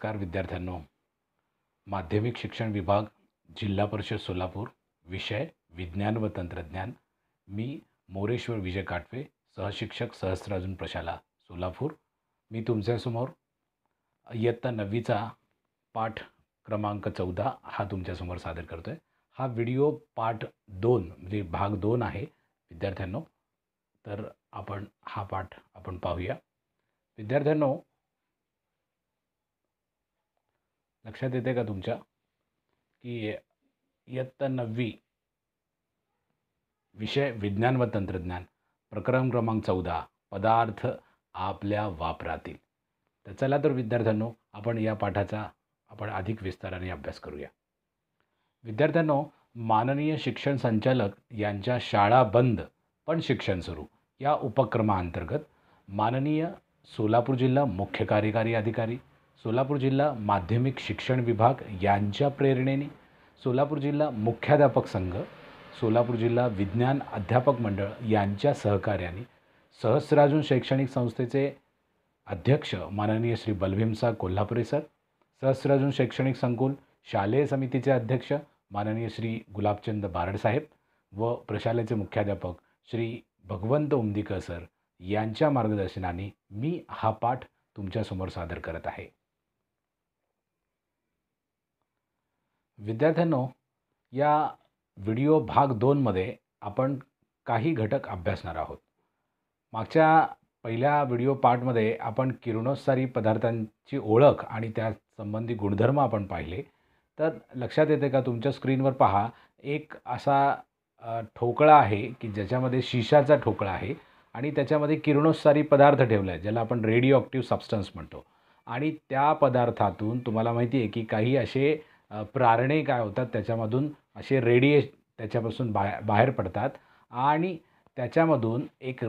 नमस्कार विद्यार्थ्यांनो माध्यमिक शिक्षण विभाग जिल्हा परिषद सोलापूर विषय विज्ञान व तंत्रज्ञान मी मोरेश्वर विजय काटवे सहशिक्षक सहस्त्रार्जुन प्रशाला सोलापूर मी तुमच्यासमोर इयत्ता नववीचा पाठ क्रमांक चौदा हा तुमच्यासमोर सादर करतो आहे हा व्हिडिओ पाठ दोन म्हणजे भाग दोन आहे विद्यार्थ्यांनो तर आपण हा पाठ आपण पाहूया विद्यार्थ्यांनो लक्षात येते का तुमच्या की इयत्ता नववी विषय विज्ञान व तंत्रज्ञान प्रक्रम क्रमांक चौदा पदार्थ आपल्या वापरातील तर चला तर विद्यार्थ्यांनो आपण या पाठाचा आपण अधिक विस्ताराने अभ्यास करूया विद्यार्थ्यांनो माननीय शिक्षण संचालक यांच्या शाळा बंद पण शिक्षण सुरू या उपक्रमाअंतर्गत माननीय सोलापूर जिल्हा मुख्य कार्यकारी अधिकारी सोलापूर जिल्हा माध्यमिक शिक्षण विभाग यांच्या प्रेरणेने सोलापूर जिल्हा मुख्याध्यापक संघ सोलापूर जिल्हा विज्ञान अध्यापक मंडळ यांच्या सहकार्याने सहस्राजून शैक्षणिक संस्थेचे अध्यक्ष माननीय श्री बलभीमसा कोल्हापुरे सर सहस्राजून शैक्षणिक संकुल शालेय समितीचे अध्यक्ष माननीय श्री गुलाबचंद बारडसाहेब व प्रशालेचे मुख्याध्यापक श्री भगवंत उमदीकर सर यांच्या मार्गदर्शनाने मी हा पाठ तुमच्यासमोर सादर करत आहे विद्यार्थ्यांनो या व्हिडिओ भाग दोनमध्ये आपण काही घटक अभ्यासणार आहोत मागच्या पहिल्या व्हिडिओ पार्टमध्ये आपण किरणोत्सारी पदार्थांची ओळख आणि त्या संबंधी गुणधर्म आपण पाहिले तर लक्षात येते का तुमच्या स्क्रीनवर पहा एक असा ठोकळा आहे की ज्याच्यामध्ये शिशाचा ठोकळा आहे आणि त्याच्यामध्ये किरणोत्सारी पदार्थ ठेवला आहे ज्याला आपण रेडिओ ॲक्टिव्ह सबस्टन्स म्हणतो आणि त्या पदार्थातून तुम्हाला माहिती आहे की काही असे प्रारणे काय होतात त्याच्यामधून असे रेडिएश त्याच्यापासून बाहे बाहेर पडतात आणि त्याच्यामधून एक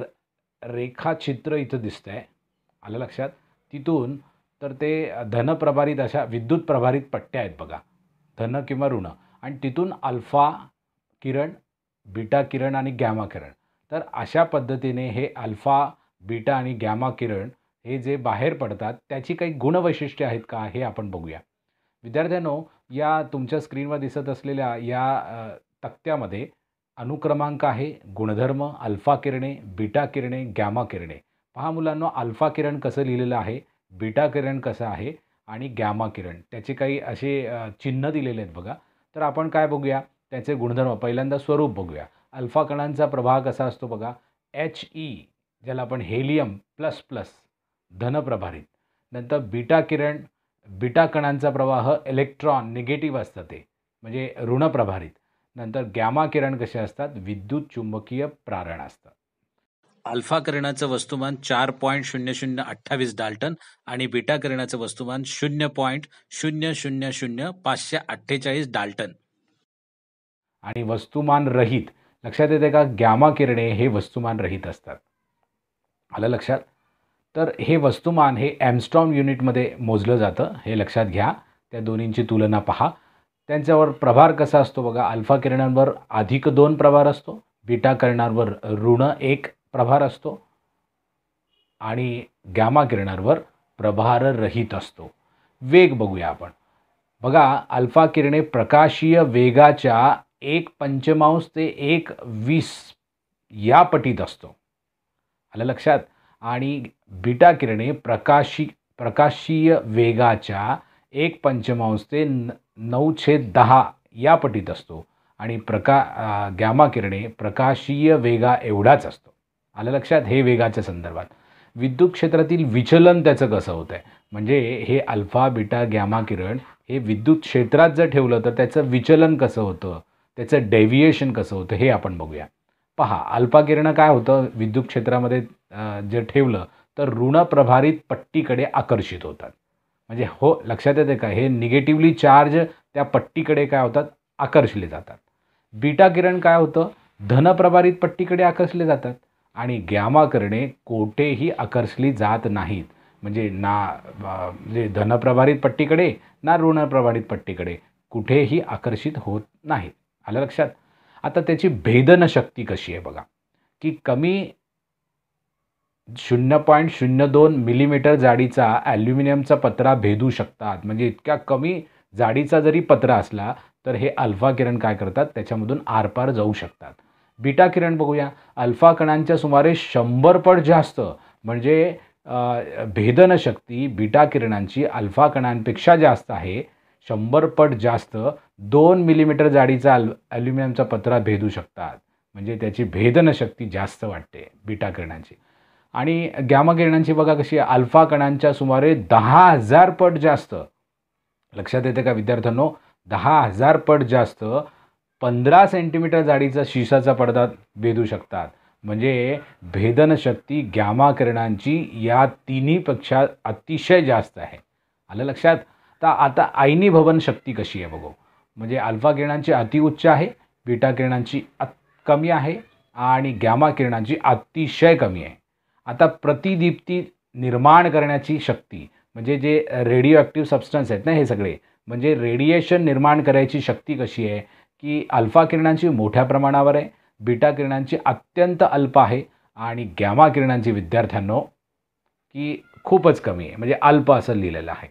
रेखाचित्र इथं दिसतं आहे आलं लक्षात तिथून तर ते धनप्रभारित अशा विद्युत प्रभारित पट्ट्या आहेत बघा धन किंवा ऋण आणि तिथून अल्फा किरण बीटा किरण आणि गॅमा किरण तर अशा पद्धतीने हे अल्फा बीटा आणि गॅमा किरण हे जे बाहेर पडतात त्याची काही गुणवैशिष्ट्ये आहेत का हे आपण बघूया विद्यार्थ्यांनो या तुमच्या स्क्रीनवर दिसत असलेल्या या तक्त्यामध्ये अनुक्रमांक आहे गुणधर्म अल्फा किरणे बीटा किरणे गॅमा किरणे पहा मुलांना अल्फा किरण कसं लिहिलेलं आहे बीटा किरण कसं आहे आणि गॅमा किरण त्याचे काही असे चिन्ह दिलेले आहेत बघा तर आपण काय बघूया त्याचे गुणधर्म पहिल्यांदा स्वरूप बघूया अल्फा कणांचा प्रभाग कसा असतो बघा एच ई e, ज्याला आपण हेलियम प्लस प्लस धनप्रभारित नंतर बीटा किरण बिटा कणांचा प्रवाह इलेक्ट्रॉन निगेटिव्ह असतं ते म्हणजे ऋण प्रभारित नंतर गॅमा किरण कसे असतात विद्युत चुंबकीय प्रारण असतात अल्फा किरणाचं वस्तुमान चार पॉईंट शून्य शून्य अठ्ठावीस डाल्टन आणि बिटा किरणाचं वस्तुमान शून्य पॉईंट शून्य शून्य शून्य पाचशे अठ्ठेचाळीस डाल्टन आणि वस्तुमान रहित लक्षात येते का गॅमा किरणे हे वस्तुमान रहित असतात आलं लक्षात तर हे वस्तुमान हे ॲमस्ट्रॉम युनिटमध्ये मोजलं जातं हे लक्षात घ्या त्या दोन्हींची तुलना पहा त्यांच्यावर प्रभार कसा असतो बघा अल्फा किरणांवर अधिक दोन प्रभार असतो बीटा किरणांवर ऋण एक प्रभार असतो आणि गॅमा किरणांवर प्रभाररहित असतो वेग बघूया आपण बघा अल्फा किरणे प्रकाशीय वेगाच्या एक पंचमांश ते एक वीस या पटीत असतो आलं लक्षात आणि बीटा किरणे प्रकाशी प्रकाशीय वेगाच्या एक पंचमांश ते नऊ छेद दहा या पटीत असतो आणि प्रका गॅमा किरणे प्रकाशीय वेगा एवढाच असतो आलं लक्षात हे वेगाच्या संदर्भात विद्युत क्षेत्रातील विचलन त्याचं कसं होतं आहे म्हणजे हे अल्फा बिटा गॅमा किरण हे विद्युत क्षेत्रात जर ठेवलं तर त्याचं विचलन कसं होतं त्याचं डेव्हिएशन कसं होतं हे आपण बघूया पहा अल्पाकिरणं काय होतं विद्युत क्षेत्रामध्ये जर ठेवलं तर ऋण प्रभारित पट्टीकडे आकर्षित होतात म्हणजे हो लक्षात येते का हे निगेटिव्हली चार्ज त्या पट्टीकडे काय होतात आकर्षले जातात बीटा किरण काय होतं धनप्रभारित पट्टीकडे आकर्षले जातात आणि गॅमा किरणे कोठेही आकर्षली जात नाहीत म्हणजे ना म्हणजे धनप्रभारित पट्टीकडे ना ऋण प्रभारित पट्टीकडे कुठेही आकर्षित होत नाहीत आलं लक्षात आता त्याची भेदनशक्ती कशी आहे बघा की कमी शून्य पॉईंट शून्य दोन मिलीमीटर जाडीचा ॲल्युमिनियमचा पत्रा भेदू शकतात म्हणजे इतक्या कमी जाडीचा जरी पत्रा असला तर हे अल्फा किरण काय करतात त्याच्यामधून आरपार जाऊ शकतात बीटा किरण बघूया अल्फा कणांच्या सुमारे शंभरपट पट जास्त म्हणजे भेदनशक्ती बीटा किरणांची अल्फा कणांपेक्षा जास्त आहे शंभर पट जास्त दोन मिलीमीटर जाडीचा अल ॲल्युमिनियमचा पत्रा भेदू शकतात म्हणजे त्याची भेदनशक्ती जास्त वाटते बीटा किरणांची आणि गॅमा किरणांची बघा कशी अल्फा कणांच्या सुमारे दहा हजार पट जास्त लक्षात येते का विद्यार्थ्यांनो दहा हजार पट जास्त पंधरा सेंटीमीटर जाडीचा शिसाचा पडदा भेदू शकतात म्हणजे भेदनशक्ती गॅमा किरणांची या तिन्हीपेक्षा अतिशय जास्त आहे आलं लक्षात तर आता आईनी भवन शक्ती कशी आहे बघू म्हणजे अल्फा किरणांची अतिउच्च आहे बीटा किरणांची अत कमी आहे आणि गॅमा किरणांची अतिशय कमी आहे आता प्रतिदीप्ती निर्माण करण्याची शक्ती म्हणजे जे रेडिओ ॲक्टिव्ह सबस्टन्स आहेत ना हे सगळे म्हणजे रेडिएशन निर्माण करायची शक्ती कशी आहे की अल्फा किरणांची मोठ्या प्रमाणावर आहे बीटा किरणांची अत्यंत अल्प आहे आणि गॅमा किरणांची विद्यार्थ्यांनो की खूपच कमी आहे म्हणजे अल्प असं लिहिलेलं आहे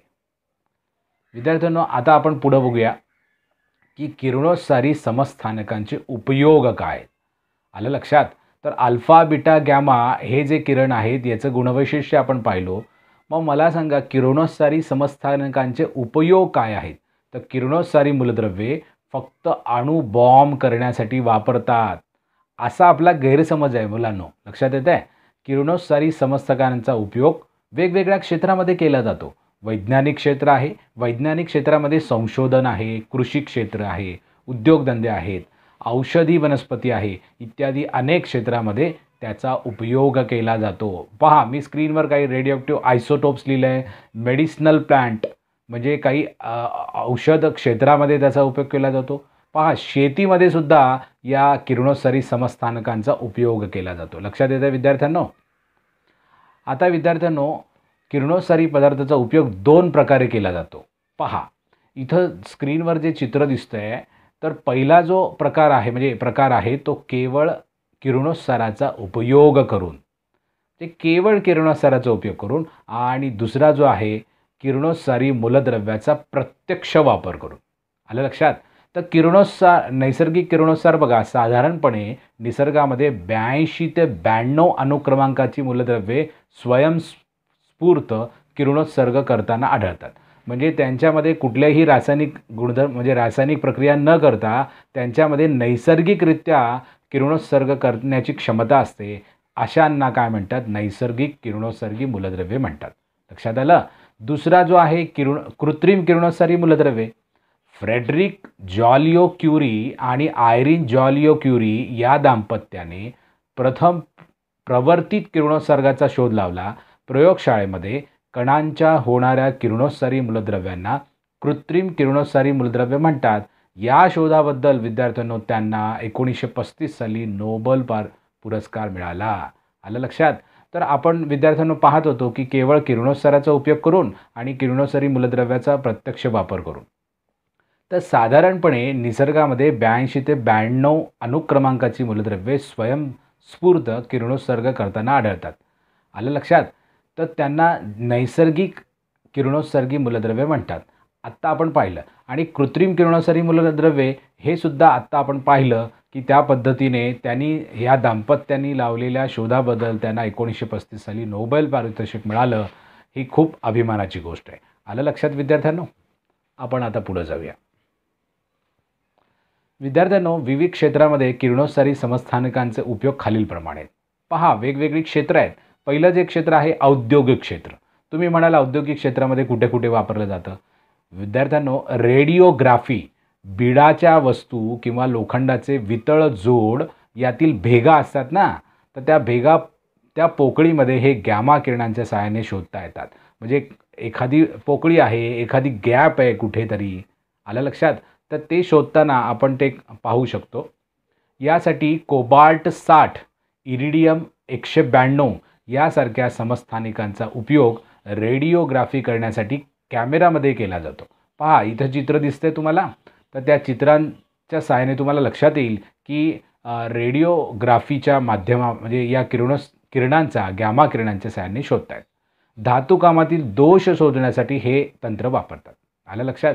विद्यार्थ्यांनो आता आपण पुढं बघूया की किरणोत्सारी समस्थानकांचे उपयोग काय आलं लक्षात तर अल्फा बिटा गॅमा हे जे किरण आहेत याचं गुणवैशिष्ट्य आपण पाहिलो मग मला सांगा किरणोत्सारी समस्थानकांचे उपयोग काय आहेत तर किरणोत्सारी मूलद्रव्ये फक्त अणू बॉम्ब करण्यासाठी वापरतात असा आपला गैरसमज आहे मुलांनो लक्षात येत आहे किरणोत्सारी समस्थकांचा उपयोग वेगवेगळ्या क्षेत्रामध्ये केला जातो वैज्ञानिक क्षेत्र आहे वैज्ञानिक क्षेत्रामध्ये संशोधन आहे कृषी क्षेत्र आहे उद्योगधंदे आहेत औषधी वनस्पती आहे इत्यादी अनेक क्षेत्रामध्ये त्याचा उपयोग केला जातो पहा मी स्क्रीनवर काही रेडिओक्टिव्ह आयसोटोप्स लिहिले आहे मेडिसिनल प्लांट म्हणजे काही औषध क्षेत्रामध्ये त्याचा उपयोग केला जातो पहा शेतीमध्ये सुद्धा या किरणोत्सरी समस्थानकांचा उपयोग केला जातो लक्षात येतं विद्यार्थ्यांनो आता विद्यार्थ्यांनो किरणोत्सारी पदार्थाचा उपयोग दोन प्रकारे केला जातो पहा इथं स्क्रीनवर जे चित्र दिसतं आहे तर पहिला जो प्रकार आहे म्हणजे प्रकार आहे तो केवळ किरणोत्साराचा उपयोग करून ते केवळ किरणोत्साराचा उपयोग करून आणि दुसरा जो आहे किरणोत्सारी मूलद्रव्याचा प्रत्यक्ष वापर करून आलं लक्षात तर किरणोत्सार नैसर्गिक किरणोत्सार बघा साधारणपणे निसर्गामध्ये ब्याऐंशी ते ब्याण्णव अनुक्रमांकाची मूलद्रव्ये स्वयं पुरतं किरणोत्सर्ग करताना आढळतात म्हणजे त्यांच्यामध्ये कुठल्याही रासायनिक गुणधर्म म्हणजे रासायनिक प्रक्रिया न करता त्यांच्यामध्ये नैसर्गिकरित्या किरणोत्सर्ग करण्याची क्षमता असते अशांना काय म्हणतात नैसर्गिक किरणोत्सर्गी मूलद्रव्ये म्हणतात लक्षात आलं दुसरा जो आहे किरण कृत्रिम किरणोत्सर्गी मूलद्रव्ये फ्रेडरिक जॉलिओ क्युरी आणि आयरीन जॉलिओ क्युरी या दाम्पत्याने प्रथम प्रवर्तित किरणोत्सर्गाचा शोध लावला प्रयोगशाळेमध्ये कणांच्या होणाऱ्या किरणोत्सारी मूलद्रव्यांना कृत्रिम किरणोत्सारी मूलद्रव्य म्हणतात या शोधाबद्दल विद्यार्थ्यांनो त्यांना एकोणीसशे पस्तीस साली नोबल पार पुरस्कार मिळाला आलं लक्षात तर आपण विद्यार्थ्यांना पाहत होतो की केवळ किरणोत्साराचा उपयोग करून आणि किरणोत्सारी मूलद्रव्याचा प्रत्यक्ष वापर करून तर साधारणपणे निसर्गामध्ये ब्याऐंशी ते ब्याण्णव अनुक्रमांकाची मूलद्रव्ये स्वयंस्फूर्त किरणोत्सर्ग करताना आढळतात आलं लक्षात तर त्यांना नैसर्गिक किरणोत्सर्गी मूलद्रव्ये म्हणतात आत्ता आपण पाहिलं आणि कृत्रिम किरणोत्सर्गी मूलद्रव्ये हे सुद्धा आत्ता आपण पाहिलं की त्या पद्धतीने त्यांनी ह्या दाम्पत्यांनी लावलेल्या शोधाबद्दल त्यांना एकोणीसशे पस्तीस साली नोबेल पारितोषिक मिळालं ही खूप अभिमानाची गोष्ट आहे आलं लक्षात विद्यार्थ्यांनो आपण आता पुढं जाऊया विद्यार्थ्यांनो विविध क्षेत्रामध्ये किरणोत्सारी समस्थानकांचे उपयोग खालीलप्रमाणे पहा वेगवेगळी क्षेत्र आहेत पहिलं जे क्षेत्र आहे औद्योगिक क्षेत्र तुम्ही म्हणाल औद्योगिक क्षेत्रामध्ये कुठे कुठे वापरलं जातं विद्यार्थ्यांनो रेडिओग्राफी बिडाच्या वस्तू किंवा लोखंडाचे वितळ जोड यातील भेगा असतात ना तर त्या भेगा त्या पोकळीमध्ये हे गॅमा किरणांच्या सहाय्याने शोधता येतात म्हणजे एखादी पोकळी आहे एखादी गॅप आहे कुठेतरी आलं लक्षात तर ते शोधताना आपण ते पाहू शकतो यासाठी कोबाल्ट साठ इरिडियम एकशे ब्याण्णव यासारख्या समस्थानिकांचा उपयोग रेडिओग्राफी करण्यासाठी कॅमेरामध्ये केला जातो पहा इथं चित्र दिसतंय तुम्हाला तर त्या चित्रांच्या सहाय्याने तुम्हाला लक्षात येईल की रेडिओग्राफीच्या माध्यमा म्हणजे या किरण किरणांचा गॅमा किरणांच्या सहाय्याने शोधतायत धातुकामातील दोष शोधण्यासाठी हे तंत्र वापरतात आलं लक्षात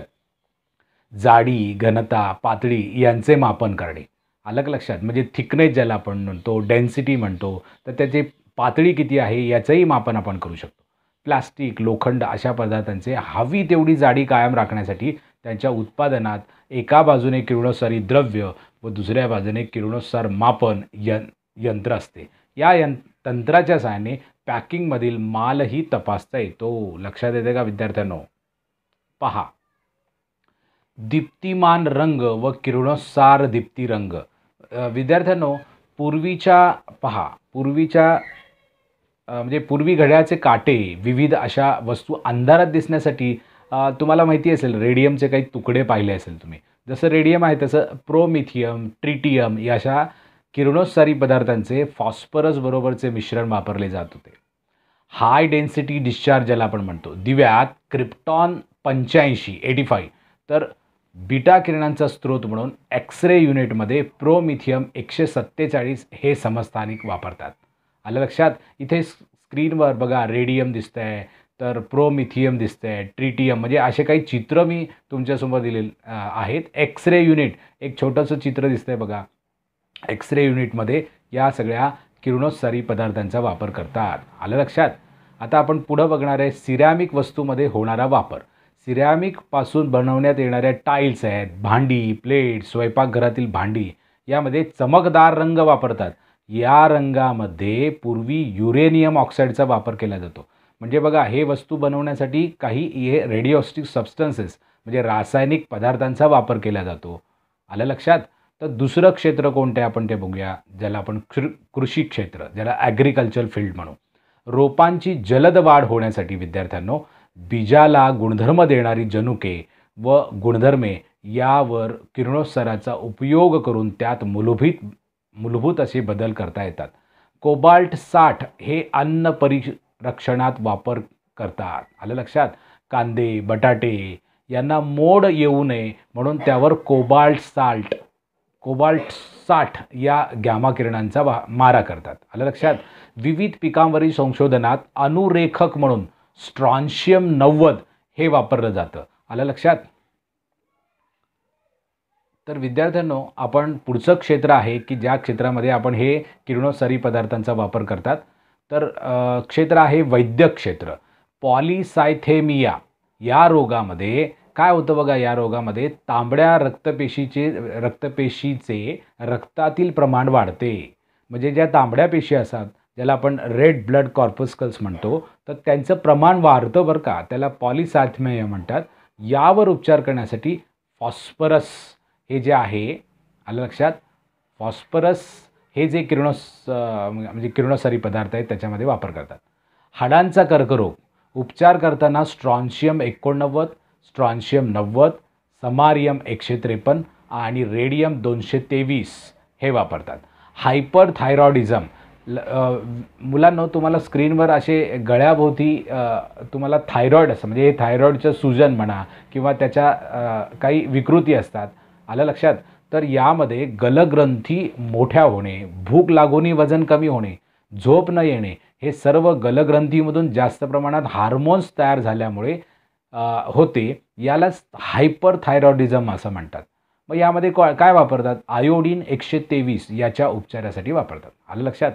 जाडी घनता पातळी यांचे मापन करणे अलग लक्षात म्हणजे थिकनेस ज्याला आपण म्हणतो डेन्सिटी म्हणतो तर त्याचे पातळी किती आहे याचंही मापन आपण करू शकतो प्लास्टिक लोखंड अशा पदार्थांचे हवी तेवढी जाडी कायम राखण्यासाठी त्यांच्या उत्पादनात एका बाजूने किरणोत्सारी द्रव्य व दुसऱ्या बाजूने किरणोत्सार मापन यं यंत्र असते या यं तंत्राच्या सहाय्याने पॅकिंगमधील मालही तपासता येतो लक्षात येते का विद्यार्थ्यांनो पहा दीप्तिमान रंग व किरणोत्सार दीप्ती रंग विद्यार्थ्यांनो पूर्वीच्या पहा पूर्वीच्या म्हणजे पूर्वी घड्याचे काटे विविध अशा वस्तू अंधारात दिसण्यासाठी तुम्हाला माहिती असेल रेडियमचे काही तुकडे पाहिले असेल तुम्ही जसं रेडियम आहे तसं प्रोमिथियम ट्रिटियम या अशा किरणोत्सारी पदार्थांचे फॉस्फरस बरोबरचे मिश्रण वापरले जात होते हाय डेन्सिटी डिस्चार्ज ज्याला आपण म्हणतो दिव्यात क्रिप्टॉन पंच्याऐंशी एटी फाय तर बीटा किरणांचा स्रोत म्हणून एक्स रे युनिटमध्ये प्रोमिथियम एकशे सत्तेचाळीस हे समस्थानिक वापरतात आलं लक्षात इथे स्क्रीनवर बघा रेडियम दिसतं आहे तर प्रोमिथियम दिसतं आहे ट्रिटियम म्हणजे असे काही चित्र मी तुमच्यासमोर दिले आहेत एक्स रे युनिट एक छोटंसं चित्र दिसतं आहे बघा रे युनिटमध्ये या सगळ्या किरणोत्सारी पदार्थांचा वापर करतात आलं लक्षात आता आपण पुढं बघणार आहे सिरॅमिक वस्तूमध्ये होणारा वापर सिरॅमिकपासून बनवण्यात येणाऱ्या टाईल्स आहेत भांडी प्लेट स्वयंपाकघरातील भांडी यामध्ये चमकदार रंग वापरतात या रंगामध्ये पूर्वी युरेनियम ऑक्साईडचा वापर केला जातो म्हणजे बघा हे वस्तू बनवण्यासाठी काही हे रेडिओस्टिक सबस्टन्सेस म्हणजे रासायनिक पदार्थांचा वापर केला जातो आलं लक्षात तर दुसरं क्षेत्र कोणते आपण ते बघूया ज्याला आपण कृषी क्षेत्र ज्याला ॲग्रिकल्चर फील्ड म्हणू रोपांची जलद वाढ होण्यासाठी विद्यार्थ्यांनो बीजाला गुणधर्म देणारी जनुके व गुणधर्मे यावर किरणोत्सराचा उपयोग करून त्यात मूलभूत मूलभूत असे बदल करता येतात कोबाल्ट साठ हे अन्न परिरक्षणात वापर करतात आलं लक्षात कांदे बटाटे यांना मोड येऊ नये म्हणून त्यावर कोबाल्ट साल्ट कोबाल्ट साठ या गॅमा किरणांचा वा मारा करतात आलं लक्षात विविध पिकांवरील संशोधनात अनुरेखक म्हणून स्ट्रॉन्शियम नव्वद हे वापरलं जातं आलं लक्षात तर विद्यार्थ्यांनो आपण पुढचं क्षेत्र आहे की ज्या क्षेत्रामध्ये आपण हे किरणोत्सारी पदार्थांचा वापर करतात तर क्षेत्र आहे वैद्य क्षेत्र पॉलिसायथेमिया या रोगामध्ये काय होतं बघा या रोगामध्ये तांबड्या रक्तपेशीचे रक्तपेशीचे रक्तातील प्रमाण वाढते म्हणजे ज्या तांबड्या पेशी असतात ज्याला आपण रेड ब्लड कॉर्पस्कल्स म्हणतो तर त्यांचं प्रमाण वाढतं बरं का त्याला पॉलिसायथेमिया म्हणतात यावर उपचार करण्यासाठी फॉस्फरस हे जे आहे आलं लक्षात फॉस्फरस हे जे किरणोस म्हणजे किरणोत्सारी पदार्थ आहेत त्याच्यामध्ये वापर करतात हाडांचा कर्करोग उपचार करताना स्ट्रॉन्शियम एकोणनव्वद स्ट्रॉन्शियम नव्वद समारियम एकशे त्रेपन्न आणि रेडियम दोनशे तेवीस हे वापरतात हायपर थायरॉइडिझम ल मुलांनो तुम्हाला स्क्रीनवर असे गळ्याभोवती तुम्हाला थायरॉईड असं म्हणजे हे थायरॉईडचं सुजन म्हणा किंवा त्याच्या काही विकृती असतात आलं लक्षात तर यामध्ये गलग्रंथी मोठ्या होणे भूक लागोनी वजन कमी होणे झोप न येणे हे सर्व गलग्रंथीमधून जास्त प्रमाणात हार्मोन्स तयार झाल्यामुळे होते यालाच हायपर थायरॉइडिझम असं म्हणतात मग यामध्ये कॉ काय वापरतात आयोडीन एकशे तेवीस याच्या उपचारासाठी वापरतात आलं लक्षात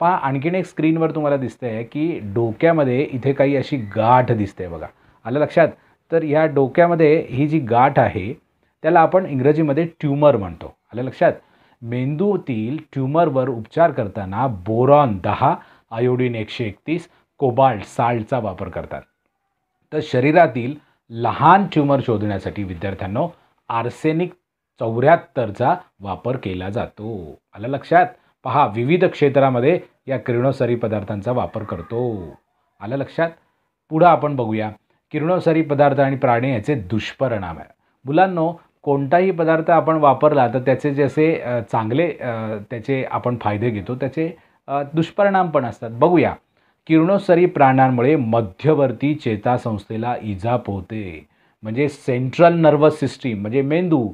पहा आणखीन एक स्क्रीनवर तुम्हाला दिसतं आहे की डोक्यामध्ये इथे काही अशी गाठ दिसते बघा आलं लक्षात तर ह्या डोक्यामध्ये ही जी गाठ आहे त्याला आपण इंग्रजीमध्ये ट्यूमर म्हणतो आलं लक्षात मेंदूतील ट्यूमरवर उपचार करताना बोरॉन दहा आयोडीन एकशे एकतीस कोबाल्ट साल्टचा वापर करतात तर शरीरातील लहान ट्यूमर शोधण्यासाठी विद्यार्थ्यांनो आर्सेनिक चौऱ्याहत्तरचा वापर केला जातो आलं लक्षात पहा विविध क्षेत्रामध्ये या किरणोसरी पदार्थांचा वापर करतो आलं लक्षात पुढं आपण बघूया किरणोसरी पदार्थ आणि प्राणी याचे दुष्परिणाम आहे मुलांनो कोणताही पदार्थ आपण वापरला तर त्याचे जसे चांगले त्याचे आपण फायदे घेतो त्याचे दुष्परिणाम पण असतात बघूया किरणोत्सरी प्राण्यांमुळे मध्यवर्ती चेतासंस्थेला इजा पोहते म्हणजे सेंट्रल नर्वस सिस्टीम म्हणजे मेंदू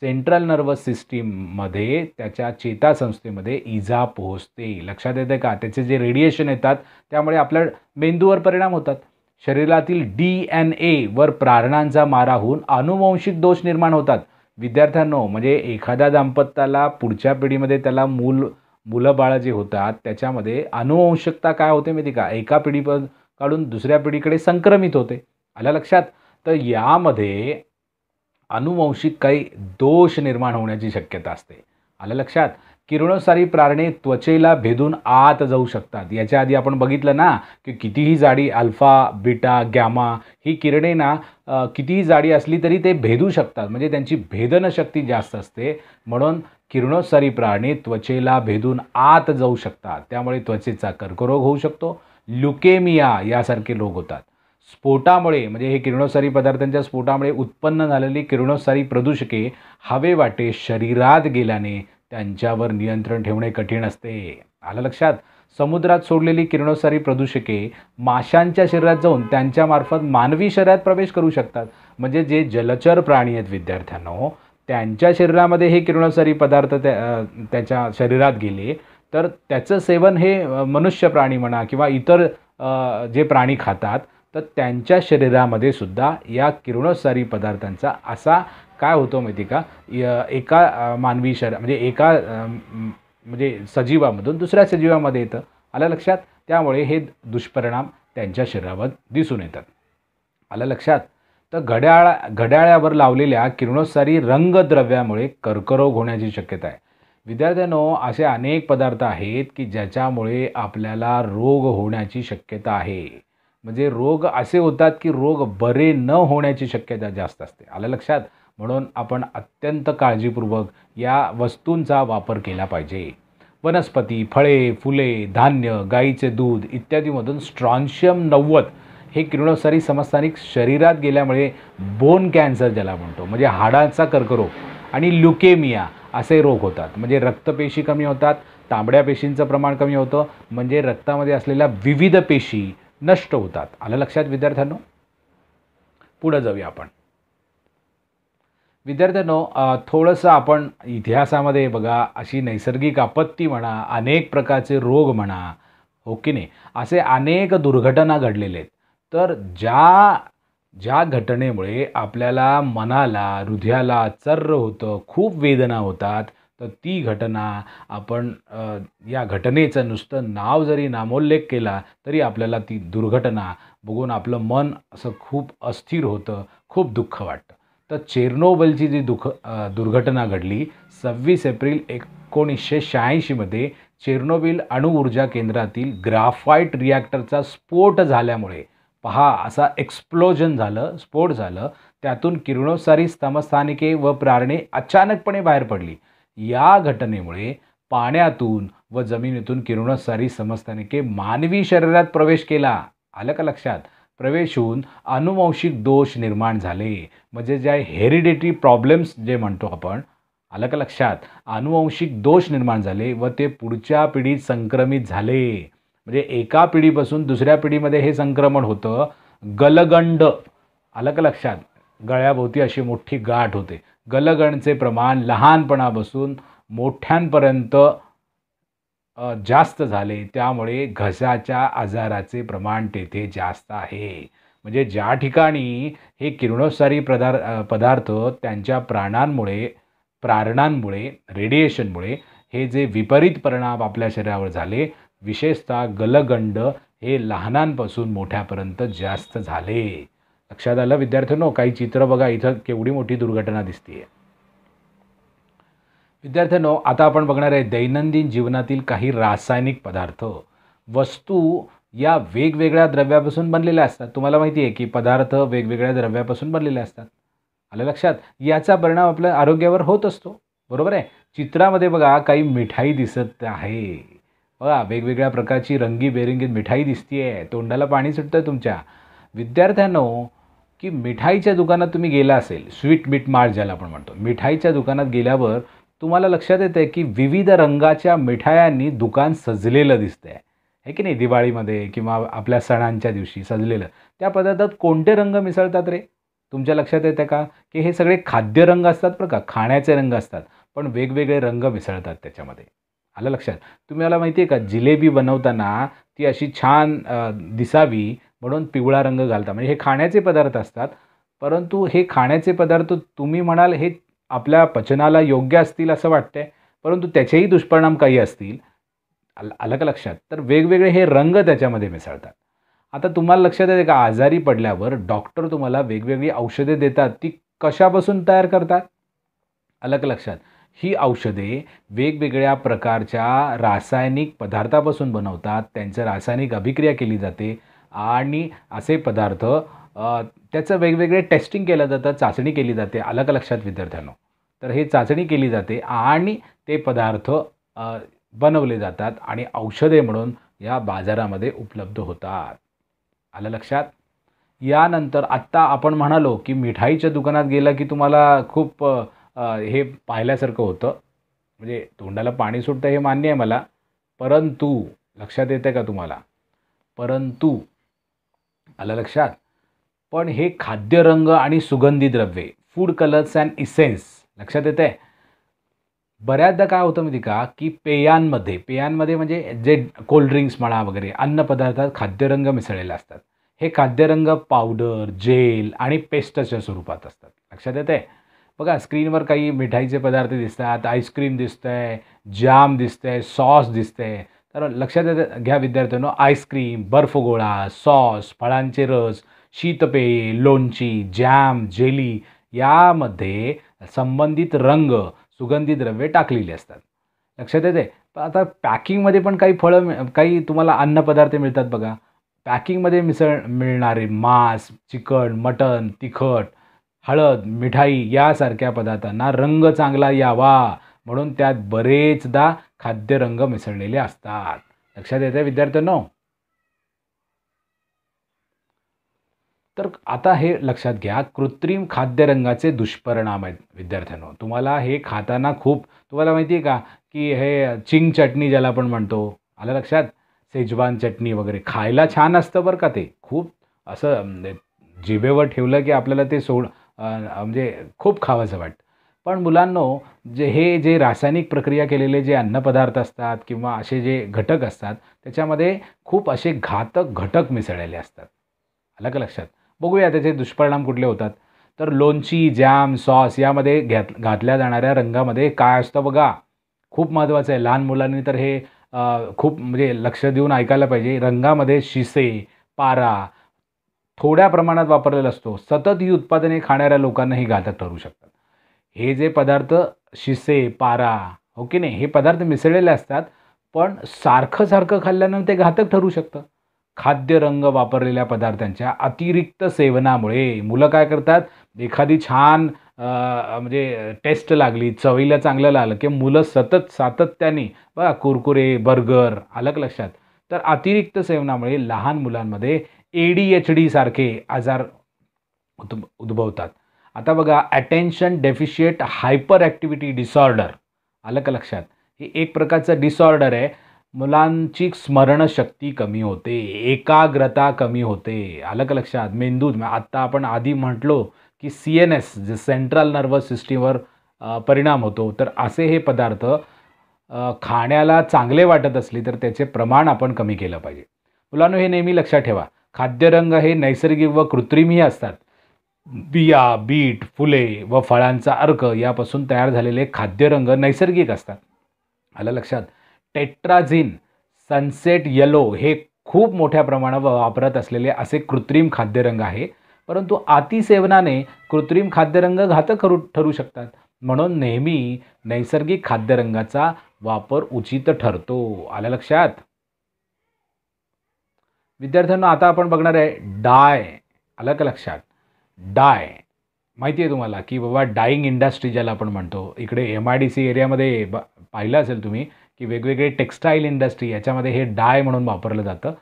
सेंट्रल नर्वस सिस्टीममध्ये त्याच्या चेतासंस्थेमध्ये इजा पोहोचते लक्षात येते का त्याचे जे रेडिएशन येतात त्यामुळे आपल्या मेंदूवर परिणाम होतात शरीरातील डी एन वर प्रारणांचा मारा होऊन अनुवंशिक दोष निर्माण होतात विद्यार्थ्यांनो म्हणजे एखाद्या दाम्पत्याला पुढच्या पिढीमध्ये त्याला मूल मुलं बाळं जे होतात त्याच्यामध्ये अनुवंशिकता काय होते माहिती का एका पिढी काढून दुसऱ्या पिढीकडे संक्रमित होते आल्या लक्षात तर यामध्ये अनुवंशिक काही दोष निर्माण होण्याची शक्यता असते आल्या लक्षात किरणोत्सारी प्रारणे त्वचेला भेदून आत जाऊ शकतात याच्या आधी आपण बघितलं ना की कितीही जाडी अल्फा बिटा गॅमा ही किरणे ना कितीही जाडी असली तरी ते भेदू शकतात म्हणजे त्यांची भेदनशक्ती जास्त असते म्हणून किरणोत्सारी प्रारणे त्वचेला भेदून आत जाऊ शकतात त्यामुळे त्वचेचा कर्करोग होऊ शकतो ल्युकेमिया यासारखे रोग होतात स्फोटामुळे म्हणजे हे किरणोत्सारी पदार्थांच्या स्फोटामुळे उत्पन्न झालेली किरणोत्सारी प्रदूषके हवे वाटे शरीरात गेल्याने त्यांच्यावर नियंत्रण ठेवणे कठीण असते आलं लक्षात समुद्रात सोडलेली किरणोत्सारी प्रदूषके माशांच्या शरीरात जाऊन त्यांच्यामार्फत मानवी शरीरात प्रवेश करू शकतात म्हणजे जे जलचर प्राणी आहेत विद्यार्थ्यांनो त्यांच्या शरीरामध्ये हे किरणोत्सारी पदार्थ त्या त्याच्या शरीरात गेले तर त्याचं सेवन हे मनुष्य प्राणी म्हणा किंवा इतर जे प्राणी खातात तर त्यांच्या शरीरामध्ये सुद्धा या किरणोत्सारी पदार्थांचा असा काय होतं माहिती का एका मानवी शरीर म्हणजे एका म्हणजे सजीवामधून दुसऱ्या सजीवामध्ये येतं आलं लक्षात त्यामुळे हे दुष्परिणाम त्यांच्या शरीरावर दिसून येतात आलं लक्षात तर घड्याळा घड्याळ्यावर लावलेल्या किरणोत्सारी रंगद्रव्यामुळे कर्करोग होण्याची शक्यता आहे विद्यार्थ्यांनो असे अनेक पदार्थ आहेत की ज्याच्यामुळे आपल्याला रोग होण्याची शक्यता आहे म्हणजे रोग असे होतात की रोग बरे न होण्याची शक्यता जास्त असते आलं लक्षात म्हणून आपण अत्यंत काळजीपूर्वक या वस्तूंचा वापर केला पाहिजे वनस्पती फळे फुले धान्य गाईचे दूध इत्यादीमधून स्ट्रॉन्शियम नव्वद हे किरणोत्सारी समस्थानिक शरीरात गेल्यामुळे बोन कॅन्सर ज्याला म्हणतो म्हणजे हाडांचा कर्करोग आणि ल्युकेमिया असे रोग होतात म्हणजे रक्तपेशी कमी होतात तांबड्या पेशींचं प्रमाण कमी होतं म्हणजे रक्तामध्ये असलेल्या विविध पेशी नष्ट होतात आलं लक्षात विद्यार्थ्यांनो पुढं जाऊया आपण विद्यार्थ्यांनो थोडंसं आपण इतिहासामध्ये बघा अशी नैसर्गिक आपत्ती म्हणा अनेक प्रकारचे रोग म्हणा हो की नाही असे अनेक दुर्घटना घडलेले आहेत तर ज्या ज्या घटनेमुळे आपल्याला मनाला हृदयाला चर्र होतं खूप वेदना होतात तर ती घटना आपण या घटनेचं नुसतं नाव जरी नामोल्लेख केला तरी आपल्याला ती दुर्घटना बघून आपलं मन असं खूप अस्थिर होतं खूप दुःख वाटतं तर चेर्नोबलची जी दुख दुर्घटना घडली सव्वीस एप्रिल एकोणीसशे शहाऐंशीमध्ये चेर्नोबिल अणुऊर्जा केंद्रातील ग्राफाईट रिॲक्टरचा स्फोट झाल्यामुळे पहा असा एक्सप्लोजन झालं स्फोट झालं त्यातून किरणोत्सारी स्तमस्थानिके व प्रारणे अचानकपणे बाहेर पडली या घटनेमुळे पाण्यातून व जमिनीतून किरणोत्सारी समस्थानिके मानवी शरीरात प्रवेश केला आलं का लक्षात प्रवेश होऊन अनुवंशिक दोष निर्माण झाले म्हणजे ज्या हेरिडेटरी प्रॉब्लेम्स जे म्हणतो आपण आलं का लक्षात अनुवंशिक दोष निर्माण झाले व ते पुढच्या पिढीत संक्रमित झाले म्हणजे एका पिढीपासून दुसऱ्या पिढीमध्ये हे संक्रमण होतं गलगंड आलं का लक्षात गळ्याभोवती अशी मोठी गाठ होते गलगंडचे प्रमाण लहानपणापासून मोठ्यांपर्यंत जास्त झाले त्यामुळे घशाच्या आजाराचे प्रमाण तेथे जास्त आहे म्हणजे ज्या ठिकाणी हे किरणोत्सारी पदार पदार्थ त्यांच्या प्राणांमुळे प्रारणांमुळे रेडिएशनमुळे हे जे विपरीत परिणाम आपल्या शरीरावर झाले विशेषतः गलगंड हे लहानांपासून मोठ्यापर्यंत जास्त झाले लक्षात आलं विद्यार्थ्यांनो काही चित्र बघा इथं केवढी मोठी दुर्घटना दिसते आहे विद्यार्थ्यांनो आता आपण बघणार आहे दैनंदिन जीवनातील काही रासायनिक पदार्थ वस्तू या वेगवेगळ्या द्रव्यापासून बनलेल्या असतात तुम्हाला माहिती आहे की पदार्थ वेगवेगळ्या द्रव्यापासून बनलेले असतात आलं लक्षात याचा परिणाम आपल्या आरोग्यावर होत असतो बरोबर आहे चित्रामध्ये बघा काही मिठाई दिसत आहे बघा वेगवेगळ्या प्रकारची रंगीबेरंगीत मिठाई दिसतीये तोंडाला पाणी सुटतं आहे तुमच्या विद्यार्थ्यांनो की मिठाईच्या दुकानात तुम्ही गेला असेल स्वीट मीठ माळ ज्याला आपण म्हणतो मिठाईच्या दुकानात गेल्यावर तुम्हाला लक्षात येतं आहे की विविध रंगाच्या मिठायांनी दुकान सजलेलं दिसतं आहे हे की नाही दिवाळीमध्ये किंवा आपल्या सणांच्या दिवशी सजलेलं त्या पदार्थात कोणते रंग मिसळतात रे तुमच्या लक्षात येतं का की हे सगळे खाद्य रंग असतात बरं का खाण्याचे रंग असतात पण वेगवेगळे रंग मिसळतात त्याच्यामध्ये आलं लक्षात तुम्ही मला माहिती आहे का जिलेबी बनवताना ती अशी छान दिसावी म्हणून पिवळा रंग घालता म्हणजे हे खाण्याचे पदार्थ असतात परंतु हे खाण्याचे पदार्थ तुम्ही म्हणाल हे आपल्या पचनाला योग्य असतील असं वाटतंय परंतु त्याचेही दुष्परिणाम काही असतील अल अलग लक्षात तर वेगवेगळे हे रंग त्याच्यामध्ये मिसळतात आता तुम्हाला लक्षात येते का आजारी पडल्यावर डॉक्टर तुम्हाला वेगवेगळी औषधे देतात ती कशापासून तयार करतात अलग लक्षात ही औषधे वेगवेगळ्या प्रकारच्या रासायनिक पदार्थापासून बनवतात त्यांचं रासायनिक अभिक्रिया केली जाते आणि असे पदार्थ त्याचं वेगवेगळे टेस्टिंग केलं जातं चाचणी केली जाते आलं लक्षात विद्यार्थ्यांना तर हे चाचणी केली जाते आणि ते पदार्थ बनवले जातात आणि औषधे म्हणून या बाजारामध्ये उपलब्ध होतात आलं लक्षात यानंतर आत्ता आपण म्हणालो की मिठाईच्या दुकानात गेला की तुम्हाला खूप हे पाहिल्यासारखं होतं म्हणजे तोंडाला पाणी सुटतं हे मान्य आहे मला परंतु लक्षात येतं का तुम्हाला परंतु आलं लक्षात पण हे खाद्यरंग आणि सुगंधी द्रव्ये फूड कलर्स अँड इसेन्स लक्षात येते आहे बऱ्याचदा काय होतं माहिती का की पेयांमध्ये पेयांमध्ये म्हणजे जे कोल्ड्रिंक्स म्हणा वगैरे अन्नपदार्थात खाद्यरंग मिसळलेले असतात हे खाद्यरंग पावडर जेल आणि पेस्टच्या स्वरूपात असतात लक्षात येते आहे बघा स्क्रीनवर काही मिठाईचे पदार्थ दिसतात आईस्क्रीम दिसतं आहे जाम दिसतं आहे सॉस दिसतं आहे तर लक्षात येतं घ्या विद्यार्थ्यांनो आईस्क्रीम बर्फगोळा सॉस फळांचे रस शीतपेय लोणची जॅम जेली यामध्ये संबंधित रंग सुगंधी द्रव्ये टाकलेली असतात लक्षात येते आता पॅकिंगमध्ये पण काही फळं काही तुम्हाला अन्नपदार्थ मिळतात बघा पॅकिंगमध्ये मिसळ मिळणारे मांस चिकन मटण तिखट हळद मिठाई यासारख्या पदार्थांना रंग चांगला यावा म्हणून त्यात बरेचदा खाद्य रंग मिसळलेले असतात लक्षात येते विद्यार्थ्यांना तर आता हे लक्षात घ्या कृत्रिम खाद्यरंगाचे दुष्परिणाम आहेत विद्यार्थ्यांनो तुम्हाला हे खाताना खूप तुम्हाला माहिती आहे का की हे चिंग चटणी ज्याला आपण म्हणतो आलं लक्षात सेजवान चटणी वगैरे खायला छान असतं बरं का ते खूप असं म्हणजे जिभेवर ठेवलं की आपल्याला ते सोड म्हणजे खूप खावंसं वाटतं पण मुलांनो जे हे जे रासायनिक प्रक्रिया केलेले जे अन्नपदार्थ असतात किंवा असे जे घटक असतात त्याच्यामध्ये खूप असे घातक घटक मिसळलेले असतात आलं का लक्षात बघूया त्याचे दुष्परिणाम कुठले होतात तर लोणची जॅम सॉस यामध्ये घ्यात घातल्या जाणाऱ्या रंगामध्ये काय असतं बघा खूप महत्त्वाचं आहे लहान मुलांनी तर हे खूप म्हणजे लक्ष देऊन ऐकायला पाहिजे रंगामध्ये शिसे पारा थोड्या प्रमाणात वापरलेला असतो सतत ही उत्पादने खाणाऱ्या लोकांना ही घातक ठरू शकतात हे जे पदार्थ शिसे पारा हो की नाही हे पदार्थ मिसळलेले असतात पण सारखं सारखं खाल्ल्यानं ते घातक ठरू शकतं खाद्यरंग वापरलेल्या पदार्थांच्या अतिरिक्त सेवनामुळे मुलं काय करतात एखादी छान म्हणजे टेस्ट लागली चवीला चांगलं लागलं की मुलं सतत सातत्याने बघा कुरकुरे बर्गर आलं लक्षात तर अतिरिक्त सेवनामुळे लहान मुलांमध्ये ए डी एच डीसारखे आजार उद्भवतात आता बघा attention deficit hyperactivity disorder आलं का लक्षात हे एक प्रकारचं डिसऑर्डर आहे मुलांची स्मरणशक्ती कमी होते एकाग्रता कमी होते आलं का लक्षात मेंदू आत्ता आपण आधी म्हटलो की सी एन एस जे सेंट्रल नर्वस सिस्टीमवर परिणाम होतो तर असे हे पदार्थ खाण्याला चांगले वाटत असले तर त्याचे प्रमाण आपण कमी केलं पाहिजे मुलांनो हे नेहमी लक्षात ठेवा खाद्यरंग हे नैसर्गिक व कृत्रिमही असतात बिया बीट फुले व फळांचा अर्क यापासून तयार झालेले खाद्यरंग नैसर्गिक असतात आलं लक्षात टेट्राझिन सनसेट यलो हे खूप मोठ्या प्रमाणावर वापरत असलेले असे कृत्रिम खाद्यरंग आहे परंतु अतिसेवनाने कृत्रिम खाद्यरंग घातक करू ठरू शकतात म्हणून नेहमी नैसर्गिक खाद्यरंगाचा वापर उचित ठरतो आल्या लक्षात विद्यार्थ्यांना आता आपण बघणार आहे डाय आलं का लक्षात डाय माहिती आहे तुम्हाला की बाबा डाईंग इंडस्ट्री ज्याला आपण म्हणतो इकडे एम आय डी सी एरियामध्ये ब पाहिलं असेल तुम्ही की वेगवेगळे टेक्स्टाईल इंडस्ट्री याच्यामध्ये हे डाय म्हणून वापरलं जातं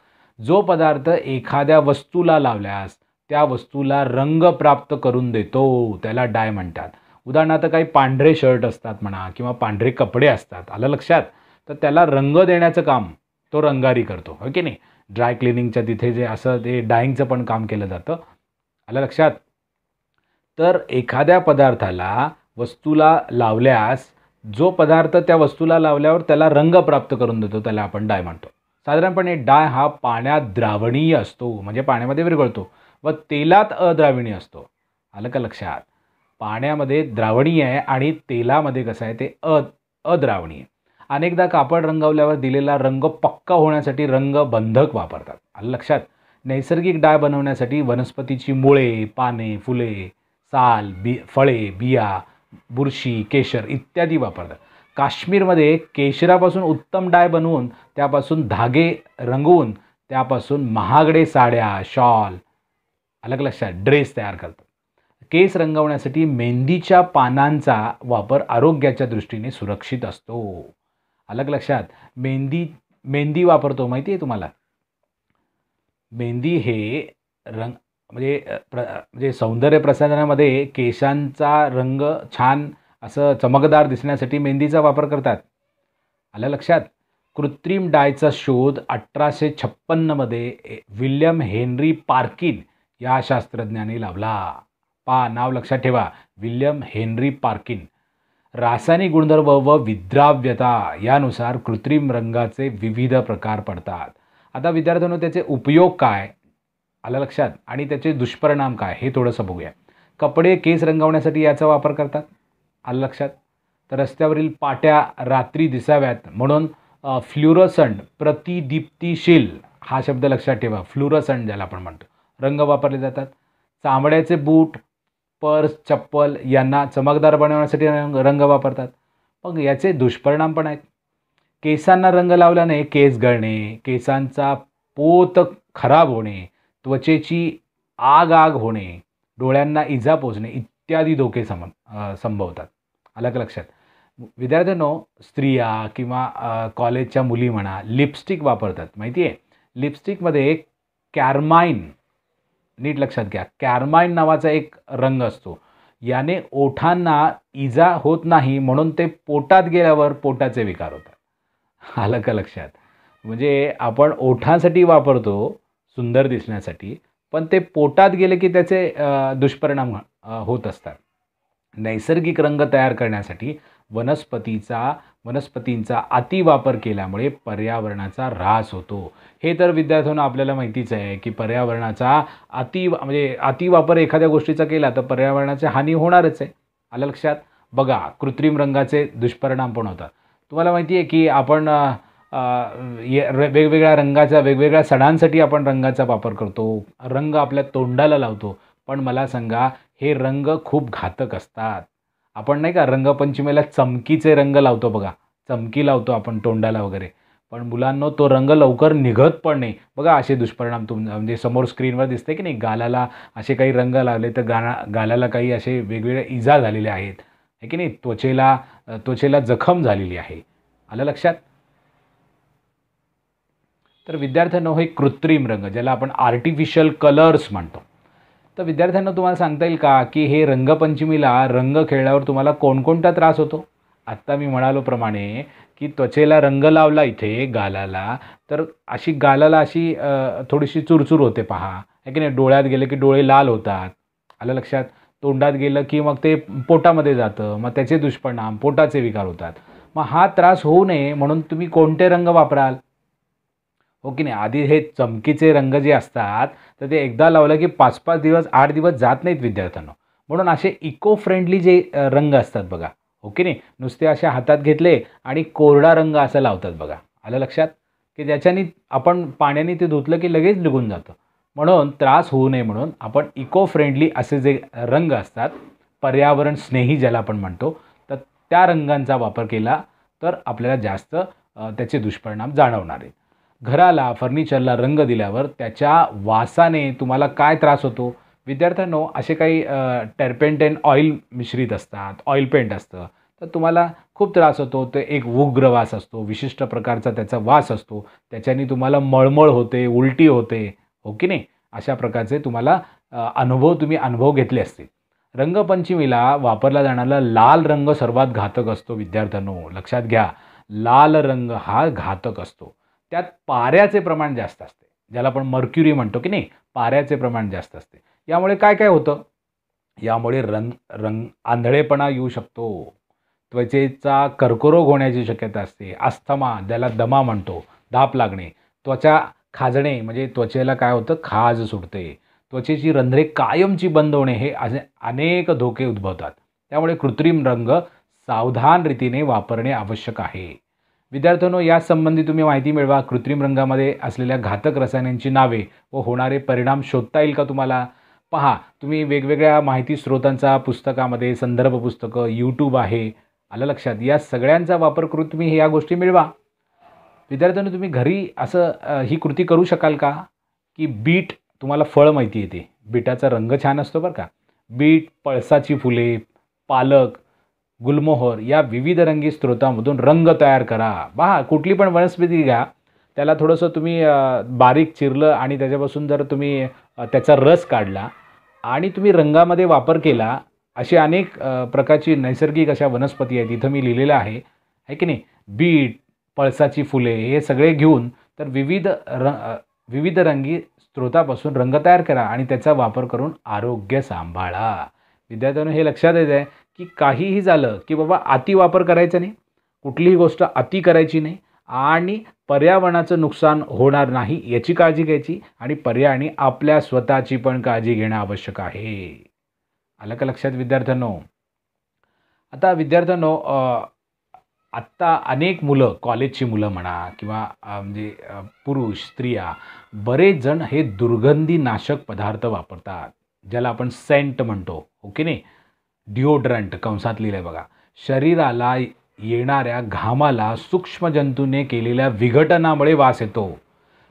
जो पदार्थ एखाद्या वस्तूला लावल्यास त्या वस्तूला रंग प्राप्त करून देतो त्याला डाय म्हणतात उदाहरणार्थ काही पांढरे शर्ट असतात म्हणा किंवा पांढरे कपडे असतात आलं लक्षात तर त्याला रंग देण्याचं काम तो रंगारी करतो हो की नाही ड्राय क्लिनिंगच्या तिथे जे असं ते डाईंगचं पण काम केलं जातं आलं लक्षात तर एखाद्या पदार्थाला वस्तूला लावल्यास जो पदार्थ त्या वस्तूला लावल्यावर त्याला रंग प्राप्त करून देतो त्याला आपण डाय म्हणतो साधारणपणे डाय हा पाण्यात द्रावणीय असतो म्हणजे पाण्यामध्ये विरघळतो व तेलात अद्रावणीय असतो आलं का लक्षात पाण्यामध्ये द्रावणीय आहे आणि तेलामध्ये कसं आहे ते अ अद्रावणीय अनेकदा कापड रंगवल्यावर दिलेला रंग पक्का होण्यासाठी रंगबंधक वापरतात आलं लक्षात नैसर्गिक डाय बनवण्यासाठी वनस्पतीची मुळे पाने फुले साल बी फळे बिया बुरशी केशर इत्यादी वापरतात काश्मीरमध्ये केशरापासून उत्तम डाय बनवून त्यापासून धागे रंगवून त्यापासून महागडे साड्या शॉल अलग लक्षात ड्रेस तयार करतात केस रंगवण्यासाठी मेहंदीच्या पानांचा वापर आरोग्याच्या दृष्टीने सुरक्षित असतो अलग लक्षात मेहंदी मेहंदी वापरतो माहिती आहे तुम्हाला मेहंदी हे रंग म्हणजे प्र म्हणजे सौंदर्य प्रसाधनामध्ये केशांचा रंग छान असं चमकदार दिसण्यासाठी मेहंदीचा वापर करतात आलं लक्षात कृत्रिम डायचा शोध अठराशे छप्पन्नमध्ये विल्यम हेनरी पार्किन या शास्त्रज्ञाने लावला पा नाव लक्षात ठेवा विल्यम हेनरी पार्किन रासायनिक गुणधर्म व विद्राव्यता यानुसार कृत्रिम रंगाचे विविध प्रकार पडतात आता विद्यार्थ्यांनो त्याचे उपयोग काय आलं लक्षात आणि त्याचे दुष्परिणाम काय हे थोडंसं बघूया कपडे केस रंगवण्यासाठी याचा वापर करतात आलं लक्षात तर रस्त्यावरील पाट्या रात्री दिसाव्यात म्हणून फ्ल्युरसंड प्रतिदीप्तिशील हा शब्द लक्षात ठेवा फ्लुरोसंट ज्याला आपण म्हणतो रंग वापरले जातात चांबड्याचे बूट पर्स चप्पल यांना चमकदार बनवण्यासाठी रंग रंग वापरतात मग याचे दुष्परिणाम पण आहेत केसांना रंग लावल्याने केस गळणे केसांचा पोत खराब होणे त्वचेची आग आग होणे डोळ्यांना इजा पोचणे इत्यादी धोके सम संभवतात अलग का लक्षात विद्यार्थ्यांनो स्त्रिया किंवा कॉलेजच्या मुली म्हणा लिपस्टिक वापरतात माहिती आहे लिपस्टिकमध्ये कॅरमाईन नीट लक्षात घ्या कॅरमाईन नावाचा एक रंग असतो याने ओठांना इजा होत नाही म्हणून ते पोटात गेल्यावर पोटाचे विकार होतात आलं का लक्षात म्हणजे आपण ओठांसाठी वापरतो सुंदर दिसण्यासाठी पण ते पोटात गेले की त्याचे दुष्परिणाम होत असतात नैसर्गिक रंग तयार करण्यासाठी वनस्पतीचा वनस्पतींचा अतिवापर केल्यामुळे पर्यावरणाचा ऱ्हास होतो हे तर विद्यार्थ्यांना आपल्याला माहितीच आहे की पर्यावरणाचा अति म्हणजे अतिवापर एखाद्या गोष्टीचा केला तर पर्यावरणाची हानी होणारच आहे आलं लक्षात बघा कृत्रिम रंगाचे दुष्परिणाम पण होतात तुम्हाला माहिती आहे की आपण वेगवेगळ्या रंगाचा वेगवेगळ्या सणांसाठी आपण रंगाचा वापर करतो रंग आपल्या तोंडाला लावतो पण मला सांगा हे रंग खूप घातक असतात आपण नाही का रंगपंचमीला चमकीचे रंग लावतो बघा चमकी लावतो आपण तोंडाला वगैरे पण मुलांनो तो रंग लवकर निघत पण नाही बघा असे दुष्परिणाम तुम म्हणजे समोर स्क्रीनवर दिसते की नाही गालाला असे काही रंग लावले तर गाना गालाला काही असे वेगवेगळ्या इजा झालेल्या आहेत हे की नाही त्वचेला त्वचेला जखम झालेली आहे आलं लक्षात तर विद्यार्थ्यांना हे कृत्रिम रंग ज्याला आपण आर्टिफिशियल कलर्स म्हणतो तर विद्यार्थ्यांना तुम्हाला सांगता येईल का की हे रंगपंचमीला रंग खेळल्यावर तुम्हाला कोणकोणता त्रास होतो आत्ता मी म्हणालोप्रमाणे की त्वचेला रंग लावला इथे गालाला तर अशी गालाला अशी थोडीशी चुरचूर होते पहा आहे की नाही डोळ्यात गेलं की डोळे लाल होतात आलं लक्षात तोंडात गेलं की मग ते पोटामध्ये जातं मग त्याचे दुष्परिणाम पोटाचे विकार होतात मग हा त्रास होऊ नये म्हणून तुम्ही कोणते रंग वापराल हो की नाही आधी हे चमकीचे रंग जे असतात तर ते एकदा लावलं की पाच पाच दिवस आठ दिवस जात नाहीत विद्यार्थ्यांना म्हणून असे इको फ्रेंडली जे रंग असतात बघा ओके हो की नाही नुसते असे हातात घेतले आणि कोरडा रंग असं लावतात बघा आलं लक्षात की ज्याच्यानी आपण पाण्याने ते धुतलं की लगेच निघून जातं म्हणून त्रास होऊ नये म्हणून आपण इको फ्रेंडली असे जे रंग असतात पर्यावरण स्नेही ज्याला आपण म्हणतो तर त्या रंगांचा वापर केला तर आपल्याला जास्त त्याचे दुष्परिणाम जाणवणार आहेत घराला फर्निचरला रंग दिल्यावर त्याच्या वासाने तुम्हाला काय त्रास होतो विद्यार्थ्यांनो असे काही अँड ऑइल मिश्रित असतात ऑइल पेंट असतं तर तुम्हाला खूप त्रास होतो ते एक उग्र वास असतो विशिष्ट प्रकारचा त्याचा वास असतो त्याच्याने तुम्हाला मळमळ होते उलटी होते हो की नाही अशा प्रकारचे तुम्हाला अनुभव तुम्ही अनुभव घेतले असतील रंगपंचमीला वापरला जाणारा लाल रंग सर्वात घातक असतो विद्यार्थ्यांनो लक्षात घ्या लाल रंग हा घातक असतो त्यात पाऱ्याचे प्रमाण जास्त असते ज्याला आपण मर्क्युरी म्हणतो की नाही पाऱ्याचे प्रमाण जास्त असते यामुळे काय काय होतं यामुळे रंग रंग आंधळेपणा येऊ शकतो त्वचेचा कर्करोग होण्याची शक्यता असते अस्थमा ज्याला दमा म्हणतो धाप लागणे त्वचा खाजणे म्हणजे त्वचेला काय होतं खाज सुटते त्वचेची रंध्रे कायमची बंद होणे हे असे अनेक धोके उद्भवतात त्यामुळे कृत्रिम रंग सावधान रीतीने वापरणे आवश्यक आहे विद्यार्थ्यांनो यासंबंधी तुम्ही माहिती मिळवा कृत्रिम रंगामध्ये असलेल्या घातक रसायनांची नावे व होणारे परिणाम शोधता येईल का तुम्हाला पहा तुम्ही वेगवेगळ्या माहिती स्रोतांचा पुस्तकामध्ये संदर्भ पुस्तकं यूट्यूब आहे आलं लक्षात या सगळ्यांचा वापर करून तुम्ही या गोष्टी मिळवा विद्यार्थ्यांनो तुम्ही घरी असं ही कृती करू शकाल का की बीट तुम्हाला फळ माहिती येते बीटाचा रंग छान असतो बरं का बीट पळसाची फुले पालक गुलमोहर या विविध रंगी स्त्रोतामधून रंग तयार करा पहा कुठली पण वनस्पती घ्या त्याला थोडंसं तुम्ही बारीक चिरलं आणि त्याच्यापासून जर तुम्ही त्याचा रस काढला आणि तुम्ही रंगामध्ये वापर केला अशी अनेक प्रकारची नैसर्गिक अशा वनस्पती आहेत इथं मी लिहिलेलं आहे है की नाही बीट पळसाची फुले हे सगळे घेऊन तर विविध र विविध रंगी स्रोतापासून रंग तयार करा आणि त्याचा वापर करून आरोग्य सांभाळा विद्यार्थ्यांना हे लक्षात येत आहे की काहीही झालं की बाबा अति वापर करायचा नाही कुठलीही गोष्ट अति करायची नाही आणि पर्यावरणाचं नुकसान होणार नाही याची काळजी घ्यायची आणि पर्यायाने आपल्या स्वतःची पण काळजी घेणं आवश्यक आहे आलं का लक्षात विद्यार्थ्यांनो आता विद्यार्थ्यांनो आत्ता अनेक मुलं कॉलेजची मुलं म्हणा किंवा म्हणजे पुरुष स्त्रिया बरेच जण हे दुर्गंधी नाशक पदार्थ वापरतात ज्याला आपण सेंट म्हणतो ओके नाही डिओड्रंट कंसात लिहिलं आहे बघा शरीराला येणाऱ्या घामाला सूक्ष्मजंतूने केलेल्या विघटनामुळे वास येतो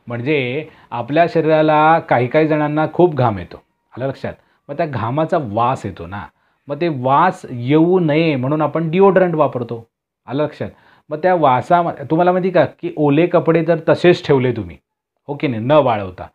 म्हणजे आपल्या शरीराला काही काही जणांना खूप घाम येतो आलं लक्षात मग त्या घामाचा वास येतो ना मग ते वास येऊ नये म्हणून आपण डिओड्रंट वापरतो आलं लक्षात मग त्या वासामध्ये तुम्हाला माहिती का की ओले कपडे जर तसेच ठेवले तुम्ही हो की नाही न वाळवता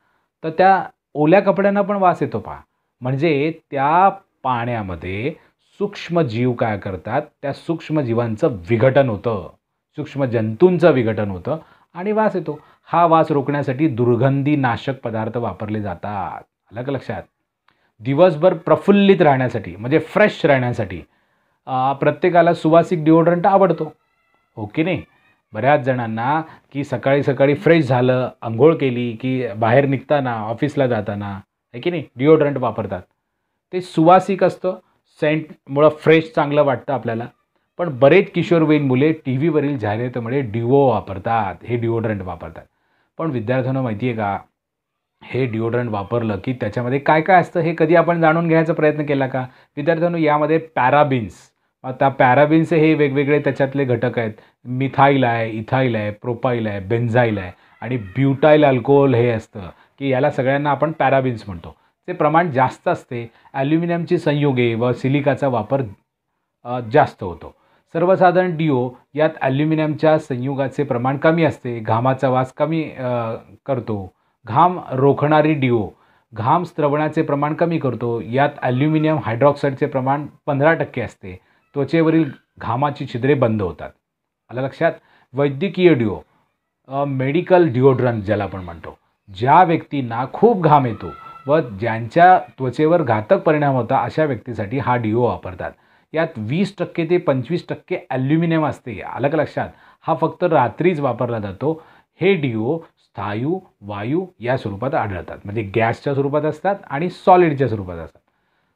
तर त्या ओल्या कपड्यांना पण वास येतो पहा म्हणजे त्या पाण्यामध्ये सूक्ष्मजीव काय करतात त्या सूक्ष्मजीवांचं विघटन होतं सूक्ष्म जंतूंचं विघटन होतं आणि वास येतो हा वास रोखण्यासाठी दुर्गंधी नाशक पदार्थ वापरले जातात आलं का लक्षात दिवसभर प्रफुल्लित राहण्यासाठी म्हणजे फ्रेश राहण्यासाठी प्रत्येकाला सुवासिक डिओड्रंट आवडतो ओके हो नाही बऱ्याच जणांना की सकाळी सकाळी फ्रेश झालं आंघोळ केली की बाहेर निघताना ऑफिसला जाताना आहे की नाही डिओड्रंट वापरतात ते सुवासिक असतं सेंटमुळं फ्रेश चांगलं वाटतं आपल्याला पण बरेच किशोरवयीन मुले टी व्हीवरील जाहिरातीमुळे डिओ वापरतात हे डिओड्रंट वापरतात पण विद्यार्थ्यांना माहिती आहे का हे डिओड्रंट वापरलं की त्याच्यामध्ये काय काय असतं हे कधी आपण जाणून घेण्याचा प्रयत्न केला का विद्यार्थ्यांनो यामध्ये पॅराबिन्स आता पॅराबिन्स हे वेगवेगळे त्याच्यातले घटक आहेत मिथाईल आहे इथाईल आहे प्रोपाईल आहे बेन्झाईल आहे आणि ब्युटाईल अल्कोहोल हे असतं की याला सगळ्यांना आपण पॅराबिन्स म्हणतो चे प्रमाण जास्त असते ॲल्युमिनियमची संयुगे व सिलिकाचा वापर जास्त होतो सर्वसाधारण डीओ यात ॲल्युमिनियमच्या संयुगाचे प्रमाण कमी असते घामाचा वास कमी करतो घाम रोखणारी डीओ घाम स्त्रवणाचे प्रमाण कमी करतो यात ॲल्युमिनियम हायड्रॉक्साईडचे प्रमाण पंधरा टक्के असते त्वचेवरील घामाची छिद्रे बंद होतात आलं लक्षात वैद्यकीय डिओ मेडिकल डिओड्रंट ज्याला आपण म्हणतो ज्या व्यक्तींना खूप घाम येतो व ज्यांच्या त्वचेवर घातक परिणाम होता अशा व्यक्तीसाठी हा डिओ वापरतात यात वीस टक्के ते पंचवीस टक्के ॲल्युमिनियम असते अलग लक्षात हा फक्त रात्रीच वापरला जातो हे डिओ स्थायू वायू या स्वरूपात आढळतात म्हणजे गॅसच्या स्वरूपात असतात आणि सॉलिडच्या स्वरूपात असतात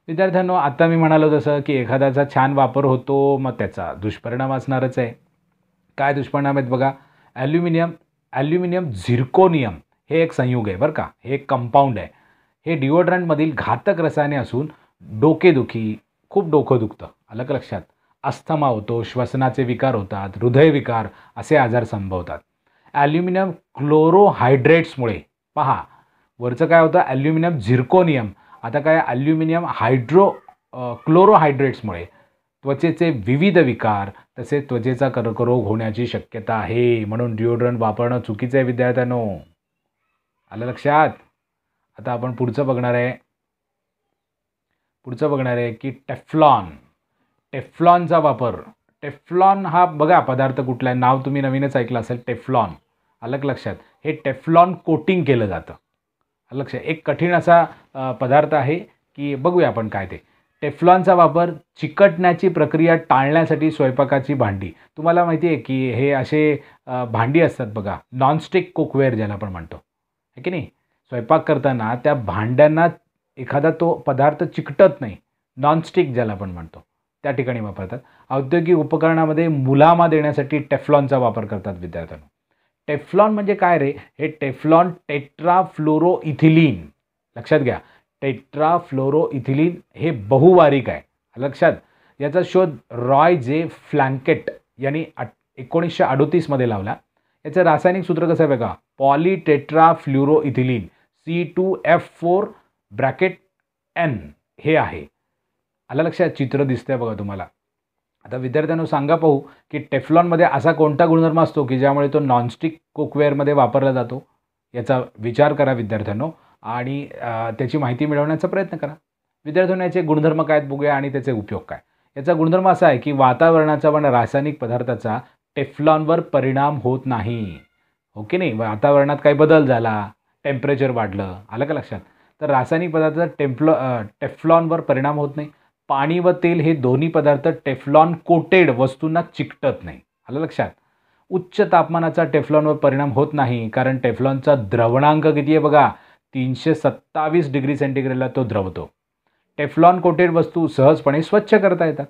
विद्यार्थ्यांनो आता मी म्हणालो जसं की एखाद्याचा छान वापर होतो मग त्याचा दुष्परिणाम असणारच आहे काय दुष्परिणाम आहेत बघा ॲल्युमिनियम ॲल्युमिनियम झिरकोनियम हे एक संयुग आहे बरं का हे एक कंपाऊंड आहे हे डिओड्रंटमधील घातक रसायने असून डोकेदुखी खूप डोकं दुखतं आलं का लक्षात अस्थमा होतो श्वसनाचे विकार होतात हृदयविकार असे आजार संभवतात ॲल्युमिनियम क्लोरोहायड्रेट्समुळे पहा वरचं काय होतं ॲल्युमिनियम झिरकोनियम आता काय ॲल्युमिनियम हायड्रो क्लोरोहायड्रेट्समुळे त्वचेचे विविध विकार तसे त्वचेचा कर्करोग होण्याची शक्यता आहे म्हणून डिओड्रंट वापरणं चुकीचं आहे विद्यार्थ्यांनो आलं लक्षात आता आपण पुढचं बघणार आहे पुढचं बघणार आहे की टेफ्लॉन टेफ्लॉनचा वापर टेफ्लॉन हा बघा पदार्थ कुठला आहे नाव तुम्ही नवीनच ऐकलं असेल टेफ्लॉन अलग लक्षात हे टेफ्लॉन कोटिंग केलं जातं लक्ष एक कठीण असा पदार्थ आहे की बघूया आपण काय ते टेफ्लॉनचा वापर चिकटण्याची प्रक्रिया टाळण्यासाठी स्वयंपाकाची भांडी तुम्हाला माहिती आहे की हे असे भांडी असतात बघा नॉनस्टिक कुकवेअर ज्याला आपण म्हणतो है की नाही स्वयंपाक करताना त्या भांड्यांना एखादा तो पदार्थ चिकटत नाही नॉनस्टिक ज्याला आपण म्हणतो त्या ठिकाणी वापरतात औद्योगिक उपकरणामध्ये मुलामा देण्यासाठी टेफ्लॉनचा वापर करतात विद्यार्थ्यांना टेफ्लॉन म्हणजे काय रे हे टेफ्लॉन फ्लोरो इथिलीन लक्षात घ्या फ्लोरो इथिलीन हे बहुवारिक आहे लक्षात याचा शोध रॉय जे फ्लँकेट यांनी अट एकोणीसशे अडोतीसमध्ये लावला याचं रासायनिक सूत्र कसं आहे बघा fluoro ethylene C two F four bracket N हे आहे आलं लक्षात चित्र दिसतंय बघा तुम्हाला आता विद्यार्थ्यांना सांगा पाहू की टेफ्लॉनमध्ये असा कोणता गुणधर्म असतो की ज्यामुळे तो नॉनस्टिक कुकवेअरमध्ये वापरला जातो याचा विचार करा विद्यार्थ्यांनो आणि त्याची माहिती मिळवण्याचा प्रयत्न करा विद्यार्थ्यांनो याचे गुणधर्म काय बघूया आणि त्याचे उपयोग काय याचा गुणधर्म असा आहे की वातावरणाचा पण रासायनिक पदार्थाचा टेफ्लॉनवर परिणाम होत नाही ओके हो नाही वातावरणात काही बदल झाला टेम्परेचर वाढलं आलं का लक्षात तर रासायनिक पदार्थाचा टेम्फ्लॉ टेफ्लॉनवर परिणाम होत नाही पाणी व तेल हे दोन्ही पदार्थ टेफ्लॉन कोटेड वस्तूंना चिकटत नाही आलं लक्षात उच्च तापमानाचा टेफ्लॉनवर परिणाम होत नाही कारण टेफ्लॉनचा द्रवणांक किती आहे बघा तीनशे सत्तावीस डिग्री सेंटीग्रेडला तो द्रवतो टेफ्लॉन कोटेड वस्तू सहजपणे स्वच्छ करता येतात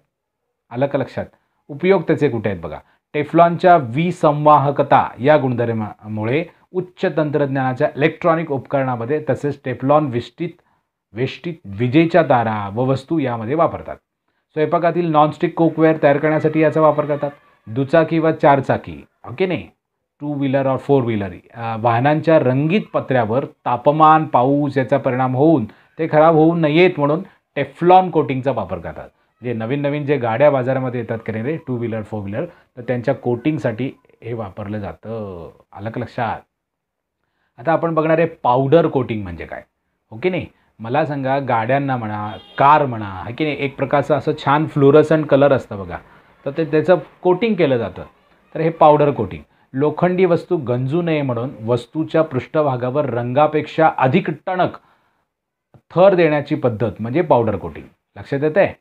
आलं का लक्षात उपयोग त्याचे कुठे आहेत बघा टेफ्लॉनच्या विसंवाहकता या गुणधर्मामुळे उच्च तंत्रज्ञानाच्या इलेक्ट्रॉनिक उपकरणामध्ये तसेच टेफलॉन विष्टीत वेष्टीत विजेच्या दारा व वस्तू यामध्ये वापरतात स्वयंपाकातील नॉनस्टिक कोकवेअर तयार करण्यासाठी याचा वापर करतात दुचाकी व चारचाकी ओके हो नाही टू व्हीलर और फोर व्हीलर वाहनांच्या रंगीत पत्र्यावर तापमान पाऊस याचा परिणाम होऊन ते खराब होऊ नयेत म्हणून टेफ्लॉन कोटिंगचा वापर करतात जे नवीन नवीन जे गाड्या बाजारामध्ये येतात की रे टू व्हीलर फोर व्हीलर तर त्यांच्या कोटिंगसाठी हे वापरलं जातं का लक्षात आता आपण बघणार आहे पावडर कोटिंग म्हणजे काय ओके नाही मला सांगा गाड्यांना म्हणा कार म्हणा है की नाही एक प्रकारचं असं छान फ्लोरसंट कलर असतं बघा तर ते त्याचं कोटिंग केलं जातं तर हे पावडर कोटिंग लोखंडी वस्तू गंजू नये म्हणून वस्तूच्या पृष्ठभागावर रंगापेक्षा अधिक टणक थर देण्याची पद्धत म्हणजे पावडर कोटिंग लक्षात येतं आहे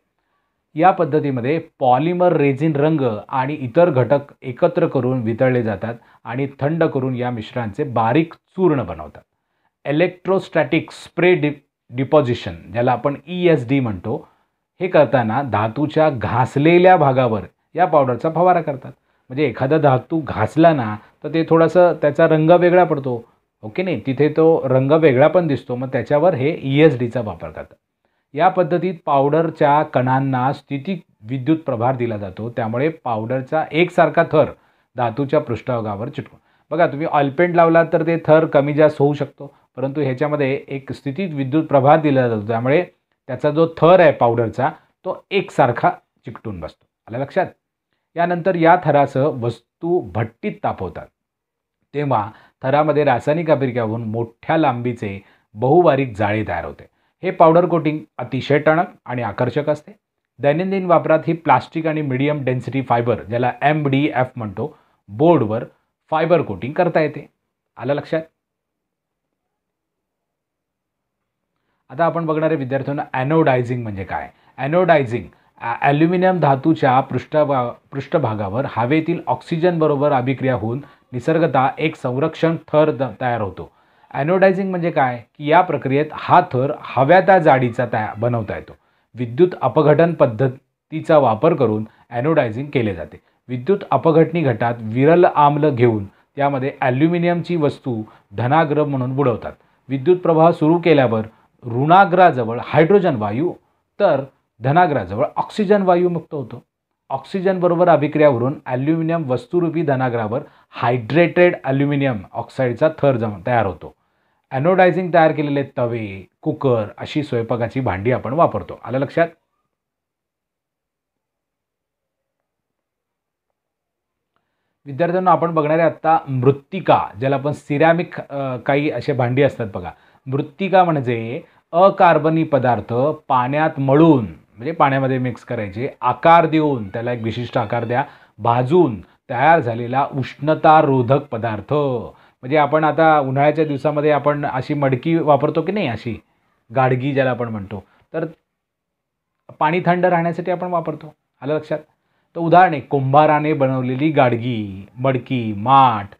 या पद्धतीमध्ये पॉलिमर रेझिन रंग आणि इतर घटक एकत्र करून वितळले जातात आणि थंड करून या मिश्रांचे बारीक चूर्ण बनवतात इलेक्ट्रोस्टॅटिक स्प्रे डि डिपॉझिशन ज्याला आपण ई एस डी म्हणतो हे करताना धातूच्या घासलेल्या भागावर या पावडरचा फवारा करतात म्हणजे एखादा धातू घासला ना तर ते थोडासा त्याचा रंग वेगळा पडतो ओके नाही तिथे तो रंग वेगळा पण दिसतो मग त्याच्यावर हे ई e एस डीचा वापर करतात या पद्धतीत पावडरच्या कणांना स्थिती विद्युत प्रभार दिला जातो त्यामुळे पावडरचा एकसारखा थर धातूच्या पृष्ठभागावर चिटको बघा तुम्ही ऑइलपेंट लावला तर ते थर कमी जास्त होऊ शकतो परंतु ह्याच्यामध्ये एक स्थितीत विद्युत प्रभार दिला जातो त्यामुळे त्याचा जो थर आहे पावडरचा तो एकसारखा चिकटून बसतो आल्या लक्षात यानंतर या थरासह वस्तू भट्टीत तापवतात तेव्हा थरामध्ये रासायनिक अभिक्रिया होऊन मोठ्या लांबीचे बहुबारीक जाळे तयार होते हे पावडर कोटिंग अतिशय टणक आणि आकर्षक असते दैनंदिन वापरात ही प्लास्टिक आणि मिडियम डेन्सिटी फायबर ज्याला एम डी एफ म्हणतो बोर्डवर फायबर कोटिंग करता येते आलं लक्षात आता आपण बघणारे विद्यार्थ्यांना ॲनोडायझिंग म्हणजे काय ॲनोडायझिंग ॲल्युमिनियम धातूच्या पृष्ठभा पृष्ठभागावर हवेतील ऑक्सिजनबरोबर अभिक्रिया होऊन निसर्गता एक संरक्षण थर तयार होतो ॲनोडायझिंग म्हणजे काय की या प्रक्रियेत हा थर हव्या त्या जाडीचा तया बनवता येतो विद्युत अपघटन पद्धतीचा वापर करून ॲनोडायझिंग केले जाते विद्युत अपघटनी घटात विरल आम्ल घेऊन त्यामध्ये ॲल्युमिनियमची वस्तू धनाग्र म्हणून बुडवतात विद्युत प्रवाह सुरू केल्यावर ऋणाग्राजवळ हायड्रोजन वायू तर धनाग्राजवळ ऑक्सिजन वायू मुक्त होतो ऑक्सिजनबरोबर अभिक्रियावरून ॲल्युमिनियम वस्तुरूपी धनाग्रावर हायड्रेटेड ॲल्युमिनियम ऑक्साईडचा थर जम तयार होतो ॲनोडायझिंग तयार केलेले तवे कुकर अशी स्वयंपाकाची भांडी आपण वापरतो आलं लक्षात विद्यार्थ्यांना आपण बघणारे आत्ता मृत्तिका ज्याला आपण सिरॅमिक काही असे भांडी असतात बघा मृत्तिका म्हणजे अकार्बनी पदार्थ पाण्यात मळून म्हणजे पाण्यामध्ये मिक्स करायचे आकार देऊन त्याला एक विशिष्ट आकार द्या भाजून तयार झालेला उष्णतारोधक पदार्थ म्हणजे आपण आता उन्हाळ्याच्या दिवसामध्ये आपण अशी मडकी वापरतो की नाही अशी गाडगी ज्याला आपण म्हणतो तर पाणी थंड राहण्यासाठी आपण वापरतो आलं लक्षात तर उदाहरण आहे कुंभाराने बनवलेली गाडगी मडकी माठ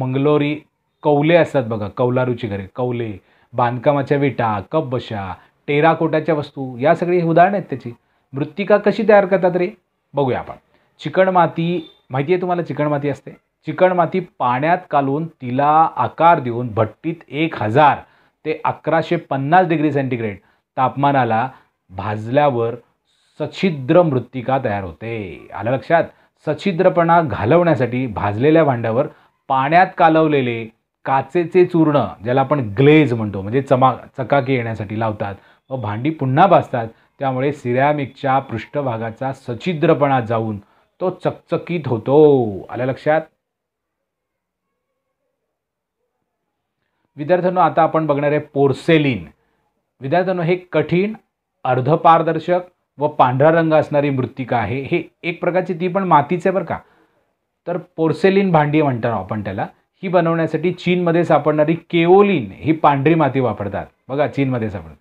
मंगलोरी कौले असतात बघा कौलारूची घरे कौले बांधकामाच्या विटा कपबशा टेराकोटाच्या वस्तू या सगळी उदाहरणं आहेत त्याची मृत्तिका कशी तयार करतात रे बघूया आपण चिकणमाती माहिती आहे तुम्हाला चिकणमाती असते चिकणमाती पाण्यात कालून तिला आकार देऊन भट्टीत एक हजार ते अकराशे पन्नास डिग्री सेंटीग्रेड तापमानाला भाजल्यावर सछिद्र मृत्तिका तयार होते आलं लक्षात सछिद्रपणा घालवण्यासाठी भाजलेल्या भांड्यावर पाण्यात कालवलेले काचेचे चूर्ण ज्याला आपण ग्लेज म्हणतो म्हणजे चमा चकाकी येण्यासाठी लावतात व भांडी पुन्हा भाजतात त्यामुळे सिरॅमिकच्या पृष्ठभागाचा सछिद्रपणा जाऊन तो चकचकीत होतो आल्या लक्षात विद्यार्थ्यांनो आता आपण बघणार आहे पोर्सेलिन विद्यार्थ्यांनो हे कठीण अर्धपारदर्शक व पांढरा रंग असणारी मृत्तिका आहे हे एक प्रकारची ती पण मातीचे बरं का तर पोर्सेलिन भांडी म्हणतो आपण त्याला ही बनवण्यासाठी चीनमध्ये सापडणारी केओलिन ही पांढरी माती वापरतात बघा चीनमध्ये सापडतात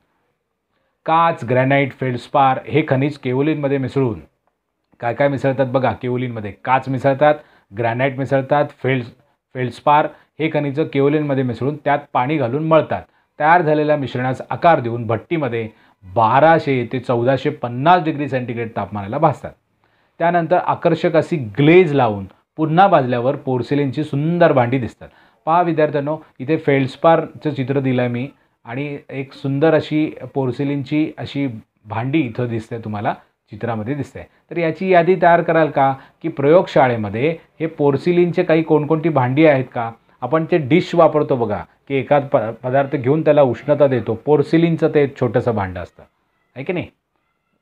काच ग्रॅनाईट फेल्डस्पार हे खनिज केओलिनमध्ये मिसळून काय काय मिसळतात बघा केओलिनमध्ये काच मिसळतात ग्रॅनाईट मिसळतात फेल्ड फेल्डस्पार हे खनिज केवलेंमध्ये मिसळून त्यात पाणी घालून मळतात तयार झालेल्या मिश्रणास आकार देऊन भट्टीमध्ये बाराशे ते चौदाशे पन्नास डिग्री सेंटीग्रेड तापमानाला भासतात त्यानंतर आकर्षक अशी ग्लेज लावून पुन्हा भाजल्यावर पोर्सिलेनची सुंदर भांडी दिसतात पहा विद्यार्थ्यांनो इथे फेल्डस्पारचं चित्र दिलं आहे मी आणि एक सुंदर अशी पोर्सिलिनची अशी भांडी इथं दिसते तुम्हाला चित्रामध्ये दिसते तर याची यादी तयार कराल का की प्रयोगशाळेमध्ये हे पोर्सिलिनचे काही कोणकोणती भांडी आहेत का आपण ते डिश वापरतो बघा की एखाद प पदार्थ घेऊन त्याला उष्णता देतो पोर्सिलिनचं ते छोटंसं भांडं असतं आहे की नाही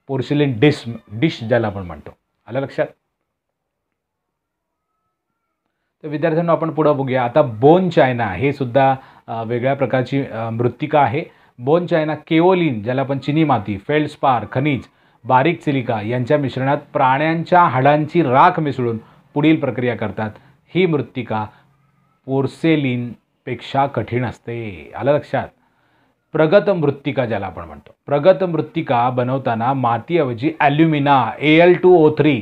पोर्सिलिन डिश डिश ज्याला आपण म्हणतो आलं लक्षात तर विद्यार्थ्यांना आपण पुढं बघूया आता बोन चायना हे सुद्धा वेगळ्या प्रकारची मृत्तिका आहे बोन चायना केओलिन ज्याला आपण चिनी माती फेल्डस्पार खनिज बारीक सिलिका यांच्या मिश्रणात प्राण्यांच्या हाडांची राख मिसळून पुढील प्रक्रिया करतात ही मृत्तिका पोर्सेलिनपेक्षा कठीण असते आलं लक्षात प्रगत मृत्तिका ज्याला आपण म्हणतो प्रगत मृत्तिका बनवताना मातीऐवजी alumina A L two O three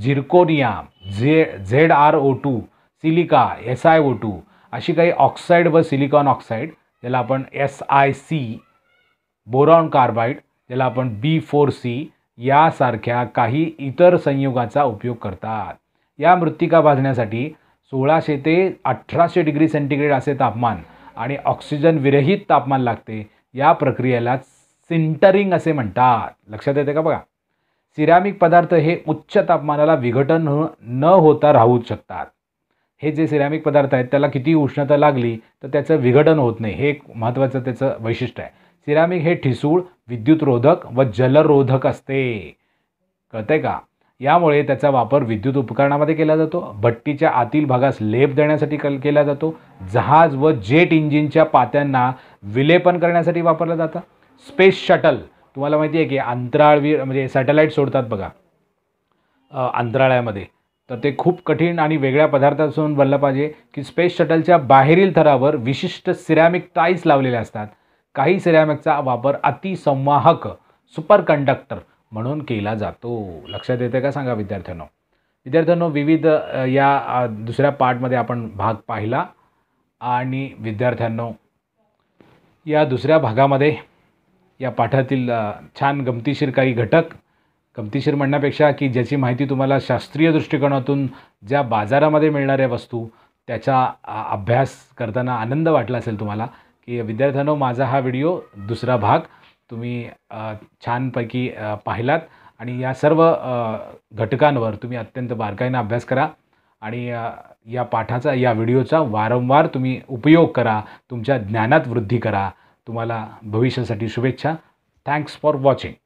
zirconia झे Z R O two silica S I O two अशी काही ऑक्साईड व सिलिकॉन ऑक्साईड ज्याला आपण S I C boron carbide ज्याला आपण बी फोर सी यासारख्या काही इतर संयुगाचा उपयोग करतात या मृत्तिका भाजण्यासाठी सोळाशे ते अठराशे डिग्री सेंटीग्रेड असे तापमान आणि ऑक्सिजन विरहित तापमान लागते या प्रक्रियेला सिंटरिंग असे म्हणतात लक्षात येते का बघा सिरॅमिक पदार्थ हे उच्च तापमानाला विघटन न होता राहू शकतात हे जे सिरॅमिक पदार्थ आहेत त्याला किती उष्णता लागली तर त्याचं विघटन होत नाही हे एक महत्त्वाचं त्याचं वैशिष्ट्य आहे सिरॅमिक हे ठिसूळ विद्युतरोधक व जलरोधक असते कळते का यामुळे त्याचा वापर विद्युत उपकरणामध्ये केला जातो भट्टीच्या आतील भागास लेप देण्यासाठी कल केला जातो जहाज व जेट इंजिनच्या पात्यांना विलेपन करण्यासाठी वापरला जातं स्पेस शटल तुम्हाला माहिती आहे की अंतराळवीर म्हणजे सॅटेलाईट सोडतात बघा अंतराळामध्ये तर ते खूप कठीण आणि वेगळ्या पदार्थापासून बनलं पाहिजे की स्पेस शटलच्या बाहेरील थरावर विशिष्ट सिरॅमिक टाईल्स लावलेल्या असतात काही सिरॅमिकचा वापर अतिसंवाहक सुपर कंडक्टर म्हणून केला जातो लक्षात येते का सांगा विद्यार्थ्यांनो विद्यार्थ्यांनो विविध या दुसऱ्या पार्टमध्ये आपण भाग पाहिला आणि विद्यार्थ्यांनो या दुसऱ्या भागामध्ये या पाठातील छान गमतीशीर काही घटक गमतीशीर म्हणण्यापेक्षा की ज्याची माहिती तुम्हाला शास्त्रीय दृष्टिकोनातून ज्या बाजारामध्ये मिळणाऱ्या वस्तू त्याचा अभ्यास करताना आनंद वाटला असेल तुम्हाला की विद्यार्थ्यांनो माझा हा व्हिडिओ दुसरा भाग तुम्ही छानपैकी पाहिलात आणि या सर्व घटकांवर तुम्ही अत्यंत बारकाईनं अभ्यास करा आणि या पाठाचा या व्हिडिओचा वारंवार तुम्ही उपयोग करा तुमच्या ज्ञानात वृद्धी करा तुम्हाला भविष्यासाठी शुभेच्छा थँक्स फॉर वॉचिंग